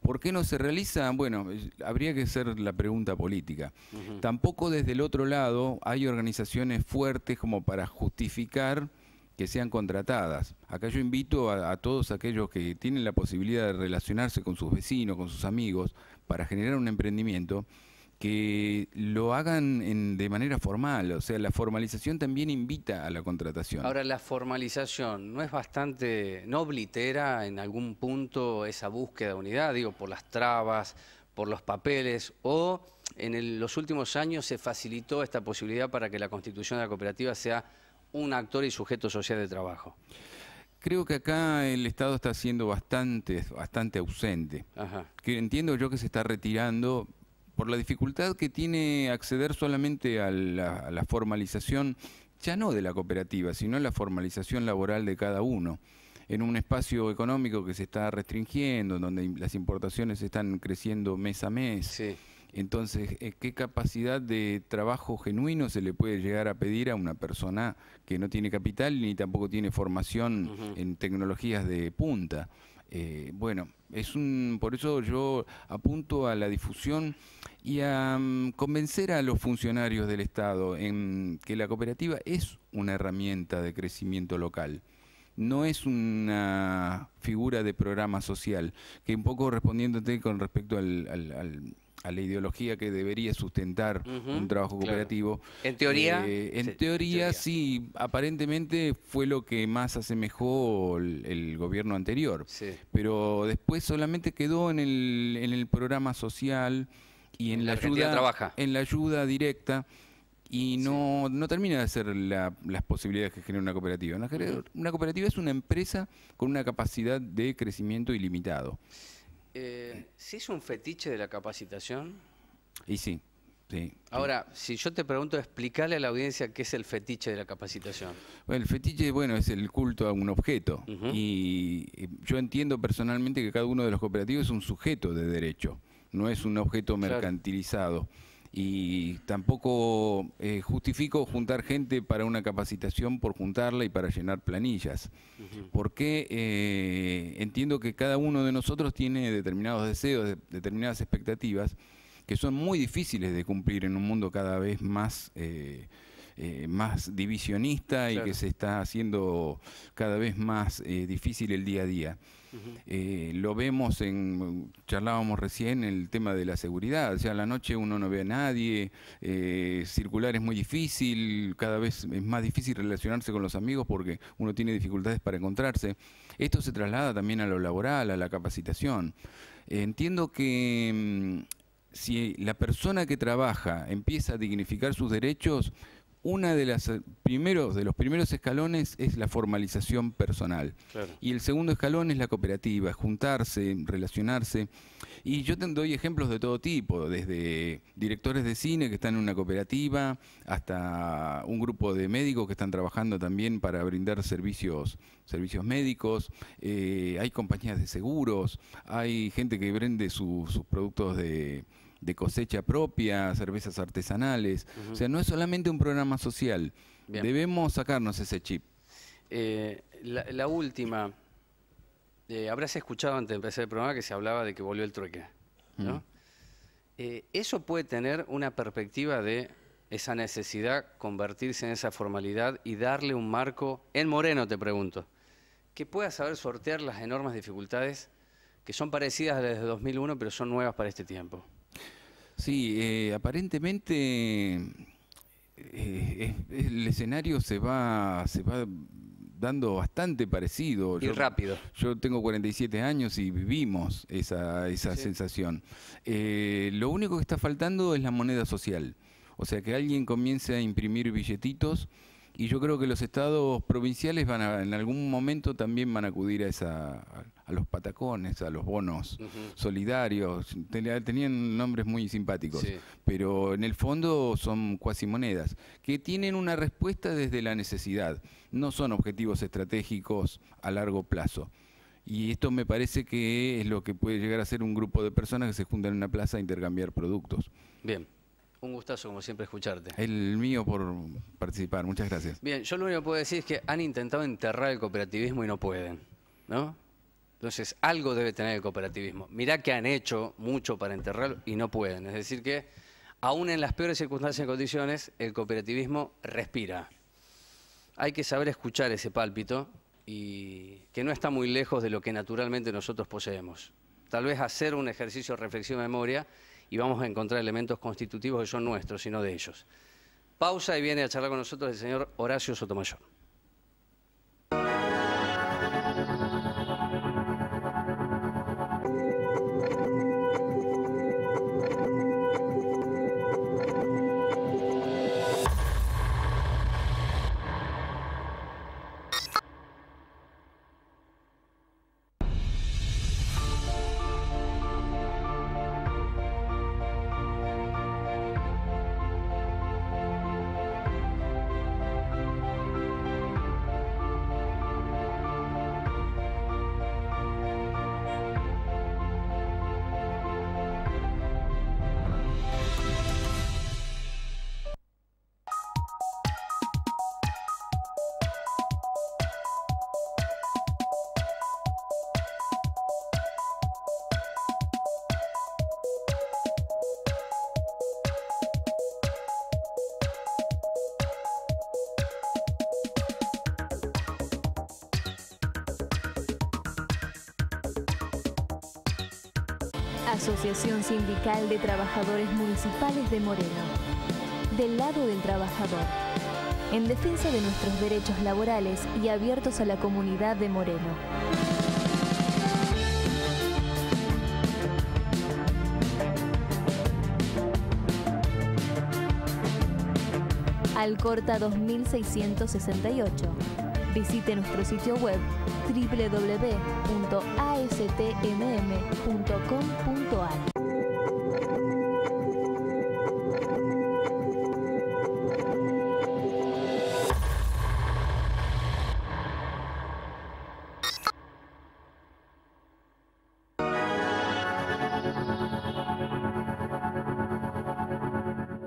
¿Por qué no se realiza? Bueno, habría que hacer la pregunta política. Tampoco desde el otro lado hay organizaciones fuertes como para justificar que sean contratadas. Acá yo invito a, todos aquellos que tienen la posibilidad de relacionarse con sus vecinos, con sus amigos, para generar un emprendimiento, que lo hagan de manera formal, o sea, la formalización también invita a la contratación. Ahora, la formalización no es bastante, no oblitera en algún punto esa búsqueda de unidad, digo, por las trabas, por los papeles o en los últimos años se facilitó esta posibilidad para que la constitución de la cooperativa sea un actor y sujeto social de trabajo. Creo que acá el Estado está siendo bastante, bastante ausente. Que entiendo yo que se está retirando por la dificultad que tiene acceder solamente a la, formalización, ya no de la cooperativa, sino la formalización laboral de cada uno en un espacio económico que se está restringiendo, donde las importaciones están creciendo mes a mes. Entonces, eh, ¿qué capacidad de trabajo genuino se le puede llegar a pedir a una persona que no tiene capital ni tampoco tiene formación en tecnologías de punta? Eh, bueno, es un, por eso yo apunto a la difusión y a mm, convencer a los funcionarios del Estado en que la cooperativa es una herramienta de crecimiento local no es una figura de programa social, que un poco respondiéndote con respecto al, a la ideología que debería sustentar un trabajo cooperativo. En teoría. Eh, en, teoría, sí, aparentemente fue lo que más asemejó el, gobierno anterior. Pero después solamente quedó en el, en el programa social y en la, ayuda en la ayuda directa y no, no termina de ser las posibilidades que genera una cooperativa. una cooperativa es una empresa con una capacidad de crecimiento ilimitado eh, es un fetiche de la capacitación? Y sí, sí. Ahora, si yo te pregunto, explicarle a la audiencia qué es el fetiche de la capacitación. Bueno, el fetiche, bueno, es el culto a un objeto. Y eh, yo entiendo personalmente que cada uno de los cooperativos es un sujeto de derecho, no es un objeto mercantilizado y tampoco eh, justifico juntar gente para una capacitación por juntarla y para llenar planillas, porque eh, entiendo que cada uno de nosotros tiene determinados deseos, determinadas expectativas que son muy difíciles de cumplir en un mundo cada vez más... Eh, más divisionista y que se está haciendo cada vez más difícil el día a día. Eh, lo vemos en, charlábamos recién el tema de la seguridad, o sea, a la noche uno no ve a nadie, eh, circular es muy difícil, cada vez es más difícil relacionarse con los amigos porque uno tiene dificultades para encontrarse. Esto se traslada también a lo laboral, a la capacitación. entiendo que mm, si la persona que trabaja empieza a dignificar sus derechos, una de las eh, primeros de los primeros escalones es la formalización personal y el segundo escalón es la cooperativa juntarse relacionarse y yo te doy ejemplos de todo tipo desde directores de cine que están en una cooperativa hasta un grupo de médicos que están trabajando también para brindar servicios servicios médicos eh, hay compañías de seguros hay gente que vende sus productos de de cosecha propia, cervezas artesanales. O sea, no es solamente un programa social. Debemos sacarnos ese chip. Eh, la, última. Eh, habrás escuchado antes de empezar el programa que se hablaba de que volvió el trueque. Mm. Eh, eso puede tener una perspectiva de esa necesidad, convertirse en esa formalidad y darle un marco, en Moreno te pregunto, que pueda saber sortear las enormes dificultades que son parecidas a las de 2001, pero son nuevas para este tiempo. Sí, eh, aparentemente eh, el escenario se va, se va dando bastante parecido. Y rápido. Yo tengo 47 años y vivimos esa, esa sensación. Eh, lo único que está faltando es la moneda social. O sea, que alguien comience a imprimir billetitos y yo creo que los estados provinciales van a, en algún momento también van a acudir a esa, a los patacones, a los bonos solidarios, tenían nombres muy simpáticos, pero en el fondo son cuasimonedas, que tienen una respuesta desde la necesidad, no son objetivos estratégicos a largo plazo. Y esto me parece que es lo que puede llegar a ser un grupo de personas que se juntan en una plaza a intercambiar productos. Bien. Un gustazo, como siempre, escucharte. El mío por participar. Muchas gracias. Bien, yo lo único que puedo decir es que han intentado enterrar el cooperativismo y no pueden. ¿No? Entonces, algo debe tener el cooperativismo. Mirá que han hecho mucho para enterrarlo y no pueden. Es decir que, aún en las peores circunstancias y condiciones, el cooperativismo respira. Hay que saber escuchar ese pálpito y que no está muy lejos de lo que naturalmente nosotros poseemos. Tal vez hacer un ejercicio de reflexión de memoria y vamos a encontrar elementos constitutivos que son nuestros y no de ellos. Pausa y viene a charlar con nosotros el señor Horacio Sotomayor. Asociación Sindical de Trabajadores Municipales de Moreno. Del lado del trabajador. En defensa de nuestros derechos laborales y abiertos a la comunidad de Moreno. Alcorta 2668. Visite nuestro sitio web www.astmm.com.ar.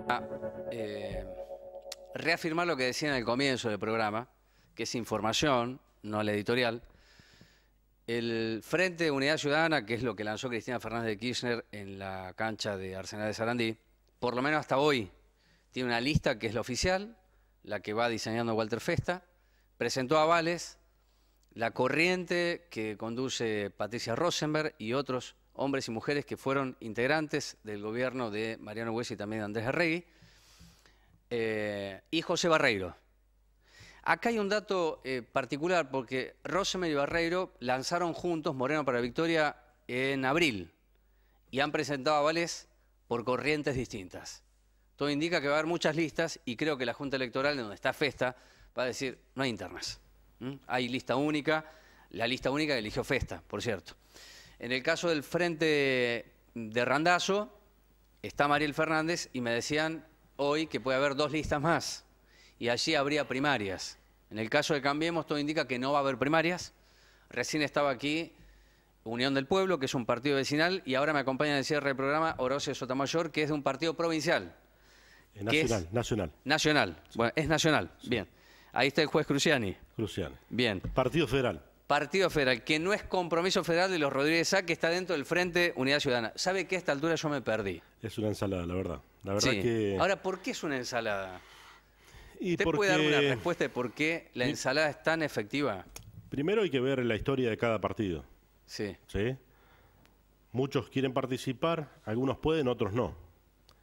Ah, eh, reafirmar lo que decía en el comienzo del programa, que es información, no a la editorial. El Frente de Unidad Ciudadana, que es lo que lanzó Cristina Fernández de Kirchner en la cancha de Arsenal de Sarandí, por lo menos hasta hoy tiene una lista que es la oficial, la que va diseñando Walter Festa, presentó a Vales, la corriente que conduce Patricia Rosenberg y otros hombres y mujeres que fueron integrantes del gobierno de Mariano Hues y también de Andrés Arregui, eh, y José Barreiro Acá hay un dato eh, particular porque Rosemary y Barreiro lanzaron juntos Moreno para Victoria en abril y han presentado avales por corrientes distintas. Todo indica que va a haber muchas listas y creo que la Junta Electoral, donde está Festa, va a decir, no hay internas. Hay lista única, la lista única que eligió Festa, por cierto. En el caso del frente de Randazo, está Mariel Fernández y me decían hoy que puede haber dos listas más y allí habría primarias. En el caso de Cambiemos, todo indica que no va a haber primarias. Recién estaba aquí Unión del Pueblo, que es un partido vecinal, y ahora me acompaña en el cierre del programa Orocio Sotomayor, que es de un partido provincial. nacional, nacional. Nacional. Bueno, es nacional. Bien. Ahí está el juez Cruciani. Cruciani. Bien. Partido Federal. Partido Federal, que no es compromiso federal de los Rodríguez Sá, que está dentro del Frente Unidad Ciudadana. ¿Sabe que a esta altura yo me perdí? Es una ensalada, la verdad. La verdad que... Ahora, ¿por qué es una ensalada? ¿Usted puede dar una respuesta de por qué la ensalada es tan efectiva? Primero hay que ver la historia de cada partido. Sí. ¿Sí? Muchos quieren participar, algunos pueden, otros no.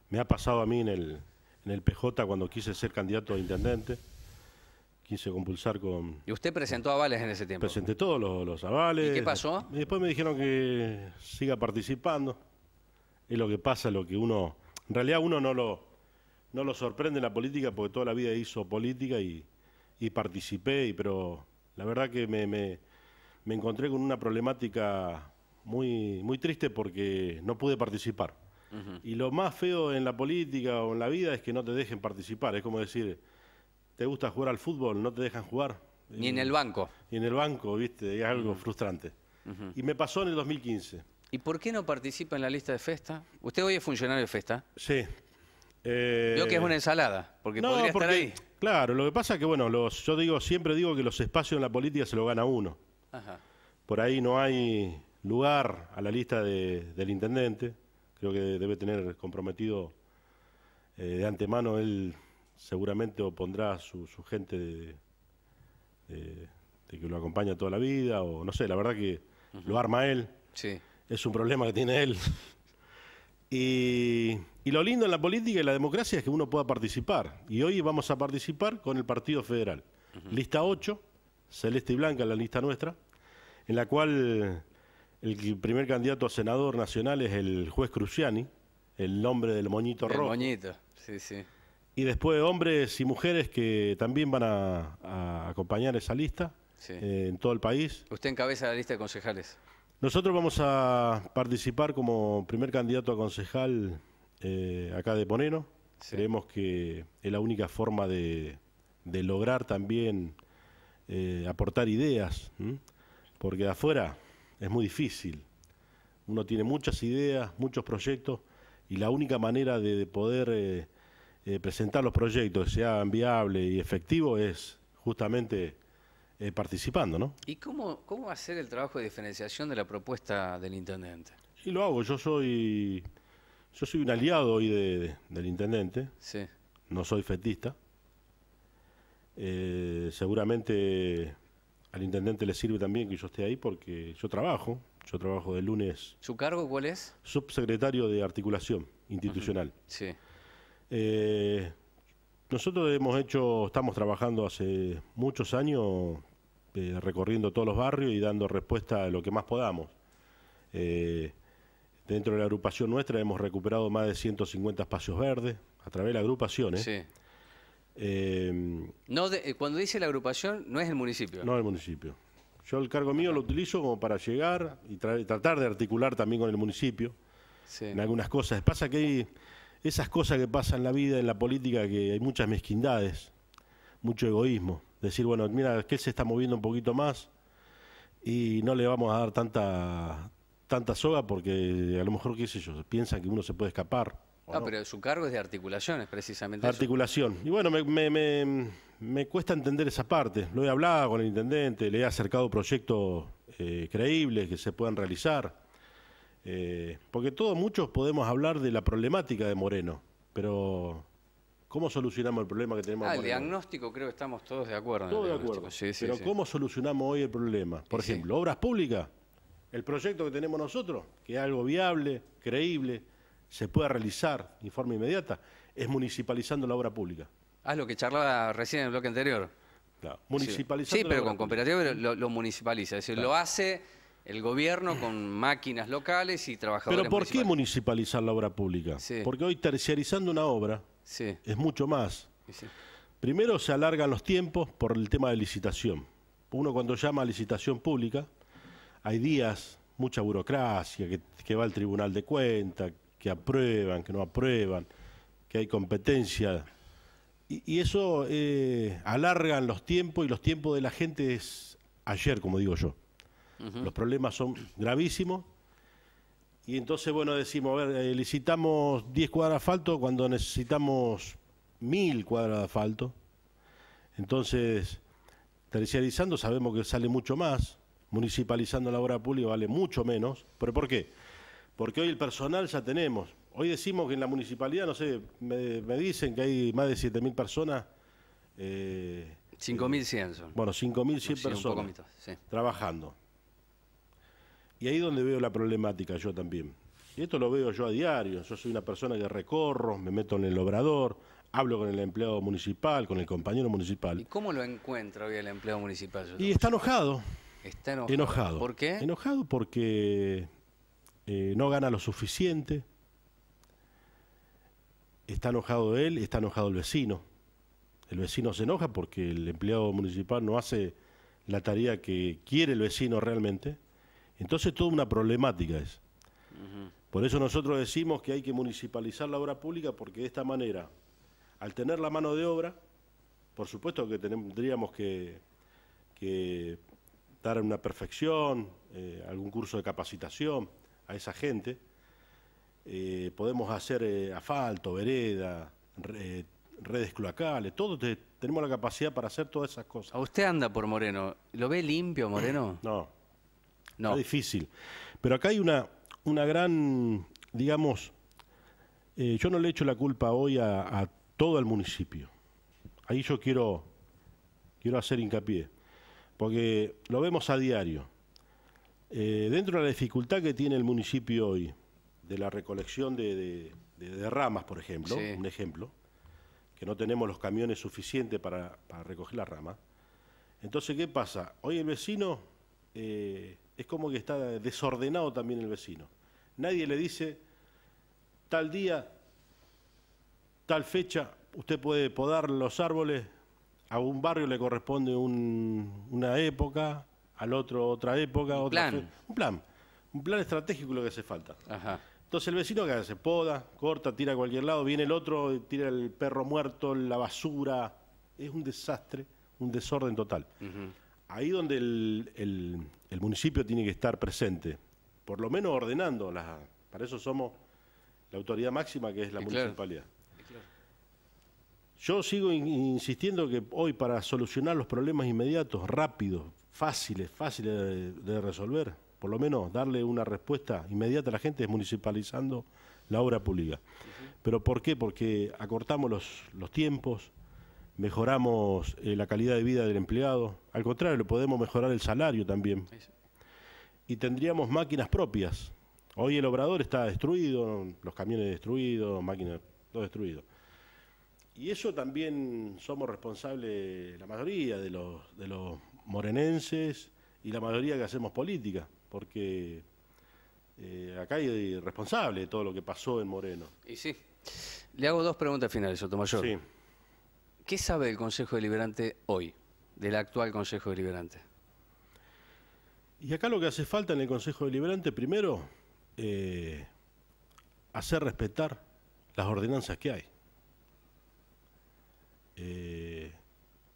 Me ha pasado a mí en el, en el PJ cuando quise ser candidato a intendente. Quise compulsar con... ¿Y usted presentó avales en ese tiempo? Presenté todos los, los avales. ¿Y qué pasó? después me dijeron que siga participando. Es lo que pasa, lo que uno... En realidad uno no lo no lo sorprende la política porque toda la vida hizo política y, participé, pero la verdad que me, encontré con una problemática muy, muy triste porque no pude participar. Y lo más feo en la política o en la vida es que no te dejen participar. Es como decir, ¿te gusta jugar al fútbol? No te dejan jugar. Ni en el banco. Ni en el banco, viste, es algo frustrante. Y me pasó en el 2015. ¿Y por qué no participa en la lista de Festa? Usted hoy es funcionario de Festa. Sí, yo eh, Veo que es una ensalada, porque no, podría estar ahí. Claro, lo que pasa es que, bueno, los, yo digo siempre digo que los espacios en la política se lo gana uno. Por ahí no hay lugar a la lista del intendente. Creo que debe tener comprometido eh, de antemano. Él seguramente opondrá a su, gente de, que lo acompaña toda la vida, o no sé, la verdad que lo arma él. Sí. Es un problema que tiene él. Y, lo lindo en la política y la democracia es que uno pueda participar. Y hoy vamos a participar con el Partido Federal. Lista 8, Celeste y Blanca, la lista nuestra, en la cual el primer candidato a senador nacional es el juez Cruciani, el nombre del moñito rojo. El moñito, sí, sí. Y después hombres y mujeres que también van a, acompañar esa lista eh, en todo el país. Usted encabeza la lista de concejales. Nosotros vamos a participar como primer candidato a concejal eh, acá de Poneno. Creemos que es la única forma de, lograr también eh, aportar ideas, porque de afuera es muy difícil. Uno tiene muchas ideas, muchos proyectos, y la única manera de, poder eh, presentar los proyectos que sean viables y efectivo es justamente eh, participando, ¿no? ¿Y cómo, cómo va a ser el trabajo de diferenciación de la propuesta del intendente? Y lo hago, yo soy, yo soy un aliado hoy del intendente, sí. no soy fetista. Eh, seguramente al intendente le sirve también que yo esté ahí porque yo trabajo, yo trabajo de lunes. ¿Su cargo cuál es? Subsecretario de Articulación Institucional. Sí. Eh, nosotros hemos hecho, estamos trabajando hace muchos años eh, recorriendo todos los barrios y dando respuesta a lo que más podamos. Eh, dentro de la agrupación nuestra hemos recuperado más de 150 espacios verdes a través de la agrupación. ¿eh? Sí. Em, no cuando dice la agrupación, no es el municipio. No es el municipio. Yo el cargo mío lo utilizo como para llegar y tratar de articular también con el municipio en algunas cosas. Pasa que hay esas cosas que pasan en la vida, en la política, que hay muchas mezquindades, mucho egoísmo. Decir, bueno, mira, que él se está moviendo un poquito más y no le vamos a dar tanta, tanta soga porque a lo mejor, qué sé yo, piensan que uno se puede escapar. Ah, pero su cargo es de articulaciones, precisamente. Articulación. Y bueno, me, cuesta entender esa parte. Lo he hablado con el intendente, le he acercado proyectos eh, creíbles que se puedan realizar eh, porque todos muchos podemos hablar de la problemática de Moreno, pero ¿cómo solucionamos el problema que tenemos? Ah, el diagnóstico creo que estamos todos de acuerdo. Todos de acuerdo. pero ¿cómo solucionamos hoy el problema? Por ejemplo, obras públicas, el proyecto que tenemos nosotros, que es algo viable, creíble, se pueda realizar de forma inmediata, es municipalizando la obra pública. Ah, lo que charlaba recién en el bloque anterior. Claro. Municipalizando. Sí, pero con cooperativa lo, municipaliza, es decir, lo hace el gobierno con máquinas locales y trabajadores. Pero ¿por qué municipalizar la obra pública? Porque hoy terciarizando una obra es mucho más. Primero se alargan los tiempos por el tema de licitación. Uno cuando llama a licitación pública, hay días, mucha burocracia, que, va al Tribunal de Cuentas, que aprueban, que no aprueban, que hay competencia. Y, eso eh, alargan los tiempos y los tiempos de la gente es ayer, como digo yo. Los problemas son gravísimos. Y entonces, bueno, decimos, a ver, eh, licitamos 10 cuadras de asfalto cuando necesitamos 1000 cuadras de asfalto. Entonces, terciarizando sabemos que sale mucho más, municipalizando la obra pública vale mucho menos. ¿Pero por qué? Porque hoy el personal ya tenemos. Hoy decimos que en la municipalidad, no sé, me, dicen que hay más de 7.000 personas. 5.100 eh, son. Bueno, 5.100 personas trabajando. Y ahí es donde veo la problemática yo también. Y esto lo veo yo a diario. Yo soy una persona que recorro, me meto en el obrador, hablo con el empleado municipal, con el compañero municipal. ¿Y cómo lo encuentra hoy el empleado municipal? Y está enojado. Está enojado. ¿Por qué? Enojado porque eh, no gana lo suficiente. Está enojado él, está enojado el vecino. El vecino se enoja porque el empleado municipal no hace la tarea que quiere el vecino realmente. Entonces toda una problemática es. Por eso nosotros decimos que hay que municipalizar la obra pública porque de esta manera, al tener la mano de obra, por supuesto que tendríamos que, dar una perfección, eh, algún curso de capacitación a esa gente. Eh, podemos hacer eh, asfalto, vereda, redes cloacales, todo tenemos la capacidad para hacer todas esas cosas. ¿A usted anda por Moreno? ¿Lo ve limpio Moreno? No. No. Está difícil. Pero acá hay una, gran, digamos, eh, yo no le echo la culpa hoy a, todo el municipio. Ahí yo quiero, quiero hacer hincapié, porque lo vemos a diario. Eh, dentro de la dificultad que tiene el municipio hoy, de la recolección de, ramas, por ejemplo, un ejemplo, que no tenemos los camiones suficientes para, recoger la rama. Entonces, ¿qué pasa? Hoy el vecino eh, es como que está desordenado también el vecino. Nadie le dice, tal día, tal fecha, usted puede podar los árboles, a un barrio le corresponde una época, al otro otra época, un otra plan. un plan, un plan estratégico lo que hace falta. Entonces el vecino que hace poda, corta, tira a cualquier lado, viene el otro, tira el perro muerto, la basura, es un desastre, un desorden total. Ahí donde el el municipio tiene que estar presente, por lo menos ordenando, las, para eso somos la autoridad máxima que es la municipalidad. Yo sigo insistiendo que hoy para solucionar los problemas inmediatos, rápidos, fáciles, fáciles de, resolver, por lo menos darle una respuesta inmediata a la gente es municipalizando la obra pública. ¿Pero por qué? Porque acortamos los, los tiempos, mejoramos eh, la calidad de vida del empleado, al contrario, podemos mejorar el salario también. Y tendríamos máquinas propias. Hoy el obrador está destruido, los camiones destruidos, máquinas, todo destruido. Y eso también somos responsables, la mayoría de los, morenenses y la mayoría que hacemos política, porque eh, acá hay responsable de todo lo que pasó en Moreno. Y sí. Le hago dos preguntas finales, Sotomayor. Sí. ¿Qué sabe el Consejo Deliberante hoy, del actual Consejo Deliberante? Y acá lo que hace falta en el Consejo Deliberante, primero, eh, hacer respetar las ordenanzas que hay. Eh,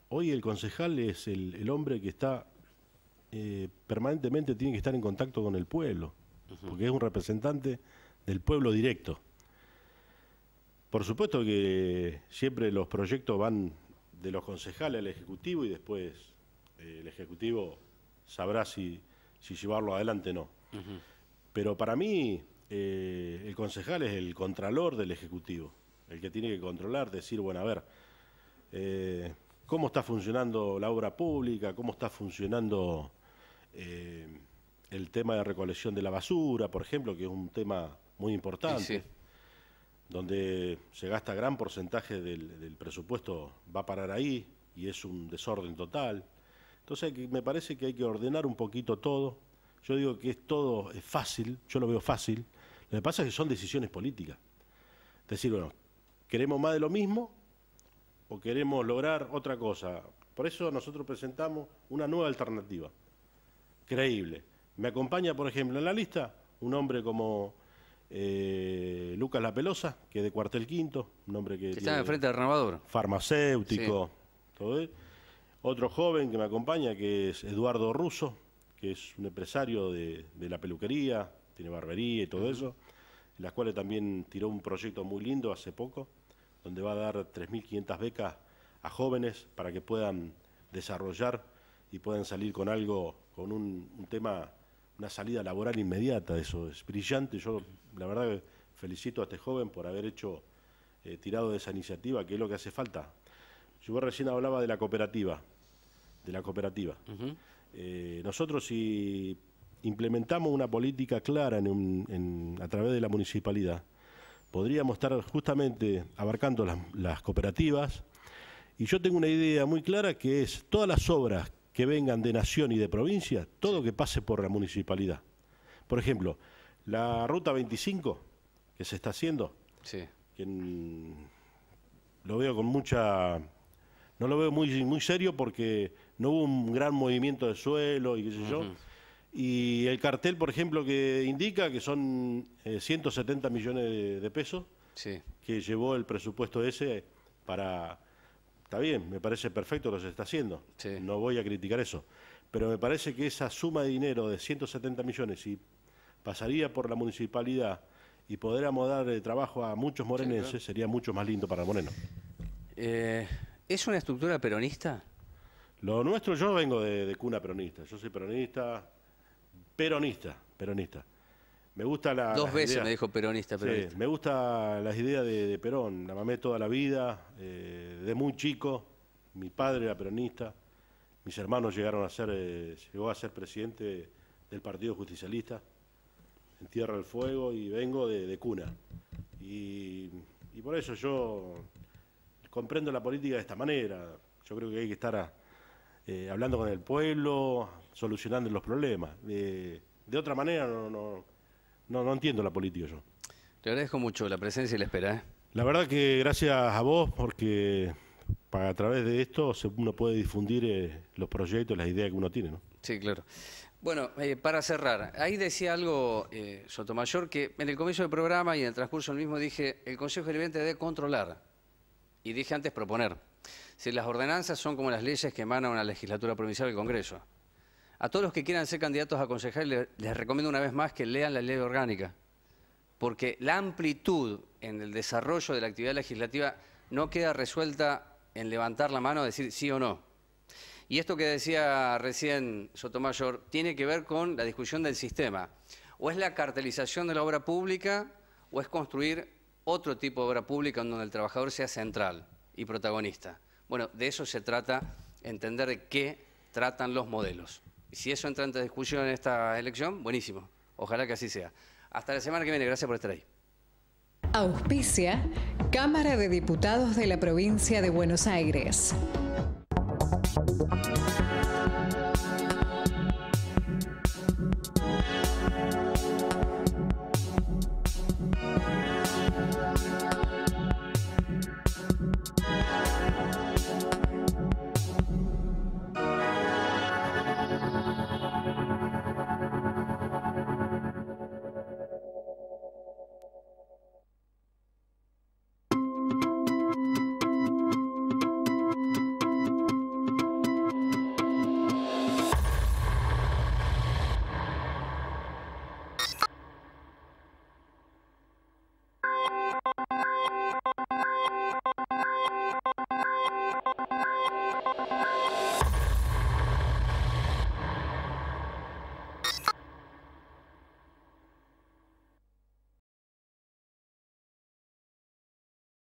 hoy el concejal es el, hombre que está eh, permanentemente, tiene que estar en contacto con el pueblo, porque es un representante del pueblo directo. Por supuesto que siempre los proyectos van de los concejales al Ejecutivo y después eh, el Ejecutivo sabrá si, llevarlo adelante o no. Pero para mí eh, el concejal es el contralor del Ejecutivo, el que tiene que controlar, decir, bueno, a ver, eh, cómo está funcionando la obra pública, cómo está funcionando el tema de recolección de la basura, por ejemplo, que es un tema muy importante donde se gasta gran porcentaje del, presupuesto, va a parar ahí y es un desorden total. Entonces me parece que hay que ordenar un poquito todo. Yo digo que es todo es fácil, yo lo veo fácil. Lo que pasa es que son decisiones políticas. Es decir, bueno, ¿queremos más de lo mismo o queremos lograr otra cosa? Por eso nosotros presentamos una nueva alternativa, creíble. Me acompaña, por ejemplo, en la lista un hombre como eh, Lucas La Pelosa, que es de cuartel quinto, un hombre que. que está enfrente del renovador. Farmacéutico. Todo Otro joven que me acompaña, que es Eduardo Russo, que es un empresario de, la peluquería, tiene barbería y todo eso, en las cuales también tiró un proyecto muy lindo hace poco, donde va a dar 3.500 becas a jóvenes para que puedan desarrollar y puedan salir con algo, con un tema una salida laboral inmediata, eso es brillante. Yo la verdad felicito a este joven por haber hecho eh, tirado de esa iniciativa, que es lo que hace falta. Yo recién hablaba de la cooperativa, de la cooperativa. Eh, nosotros si implementamos una política clara a través de la municipalidad, podríamos estar justamente abarcando las, las cooperativas. Y yo tengo una idea muy clara que es todas las obras que vengan de nación y de provincia, todo que pase por la municipalidad. Por ejemplo, la ruta 25 que se está haciendo, que lo veo con mucha no lo veo muy, muy serio porque no hubo un gran movimiento de suelo y qué sé yo. Y el cartel, por ejemplo, que indica que son 170 eh, millones de, pesos que llevó el presupuesto ese para Está bien, me parece perfecto lo que se está haciendo. No voy a criticar eso. Pero me parece que esa suma de dinero de 170 millones si pasaría por la municipalidad y poder amodar trabajo a muchos morenenses sería mucho más lindo para el moreno. Eh, ¿Es una estructura peronista? Lo nuestro, yo vengo de cuna peronista. Yo soy peronista, peronista, peronista. Me gusta la. Dos veces me dijo peronista, me gusta las ideas de, Perón. La mamé toda la vida, desde eh, de muy chico. Mi padre era peronista. Mis hermanos llegaron a ser, eh, llegó a ser presidente del Partido Justicialista en Tierra del Fuego y vengo de, cuna. Y, por eso yo comprendo la política de esta manera. Yo creo que hay que estar eh, hablando con el pueblo, solucionando los problemas. de otra manera no, no no, no entiendo la política yo. Te agradezco mucho la presencia y la espera. ¿eh? La verdad que gracias a vos porque para, a través de esto se, uno puede difundir eh, los proyectos, las ideas que uno tiene, ¿no? Sí, claro. Bueno, eh, para cerrar, ahí decía algo Sotomayor que en el comienzo del programa y en el transcurso del mismo dije, el Consejo Deliberante debe controlar, y dije antes proponer. Si las ordenanzas son como las leyes que emana una legislatura provincial del Congreso. A todos los que quieran ser candidatos a concejales, les, recomiendo una vez más que lean la ley orgánica, porque la amplitud en el desarrollo de la actividad legislativa no queda resuelta en levantar la mano a decir sí o no. Y esto que decía recién Sotomayor tiene que ver con la discusión del sistema. O es la cartelización de la obra pública o es construir otro tipo de obra pública en donde el trabajador sea central y protagonista. Bueno, de eso se trata, entender de qué tratan los modelos si eso entra en discusión en esta elección, buenísimo. Ojalá que así sea. Hasta la semana que viene. Gracias por estar ahí. Auspicia Cámara de Diputados de la Provincia de Buenos Aires.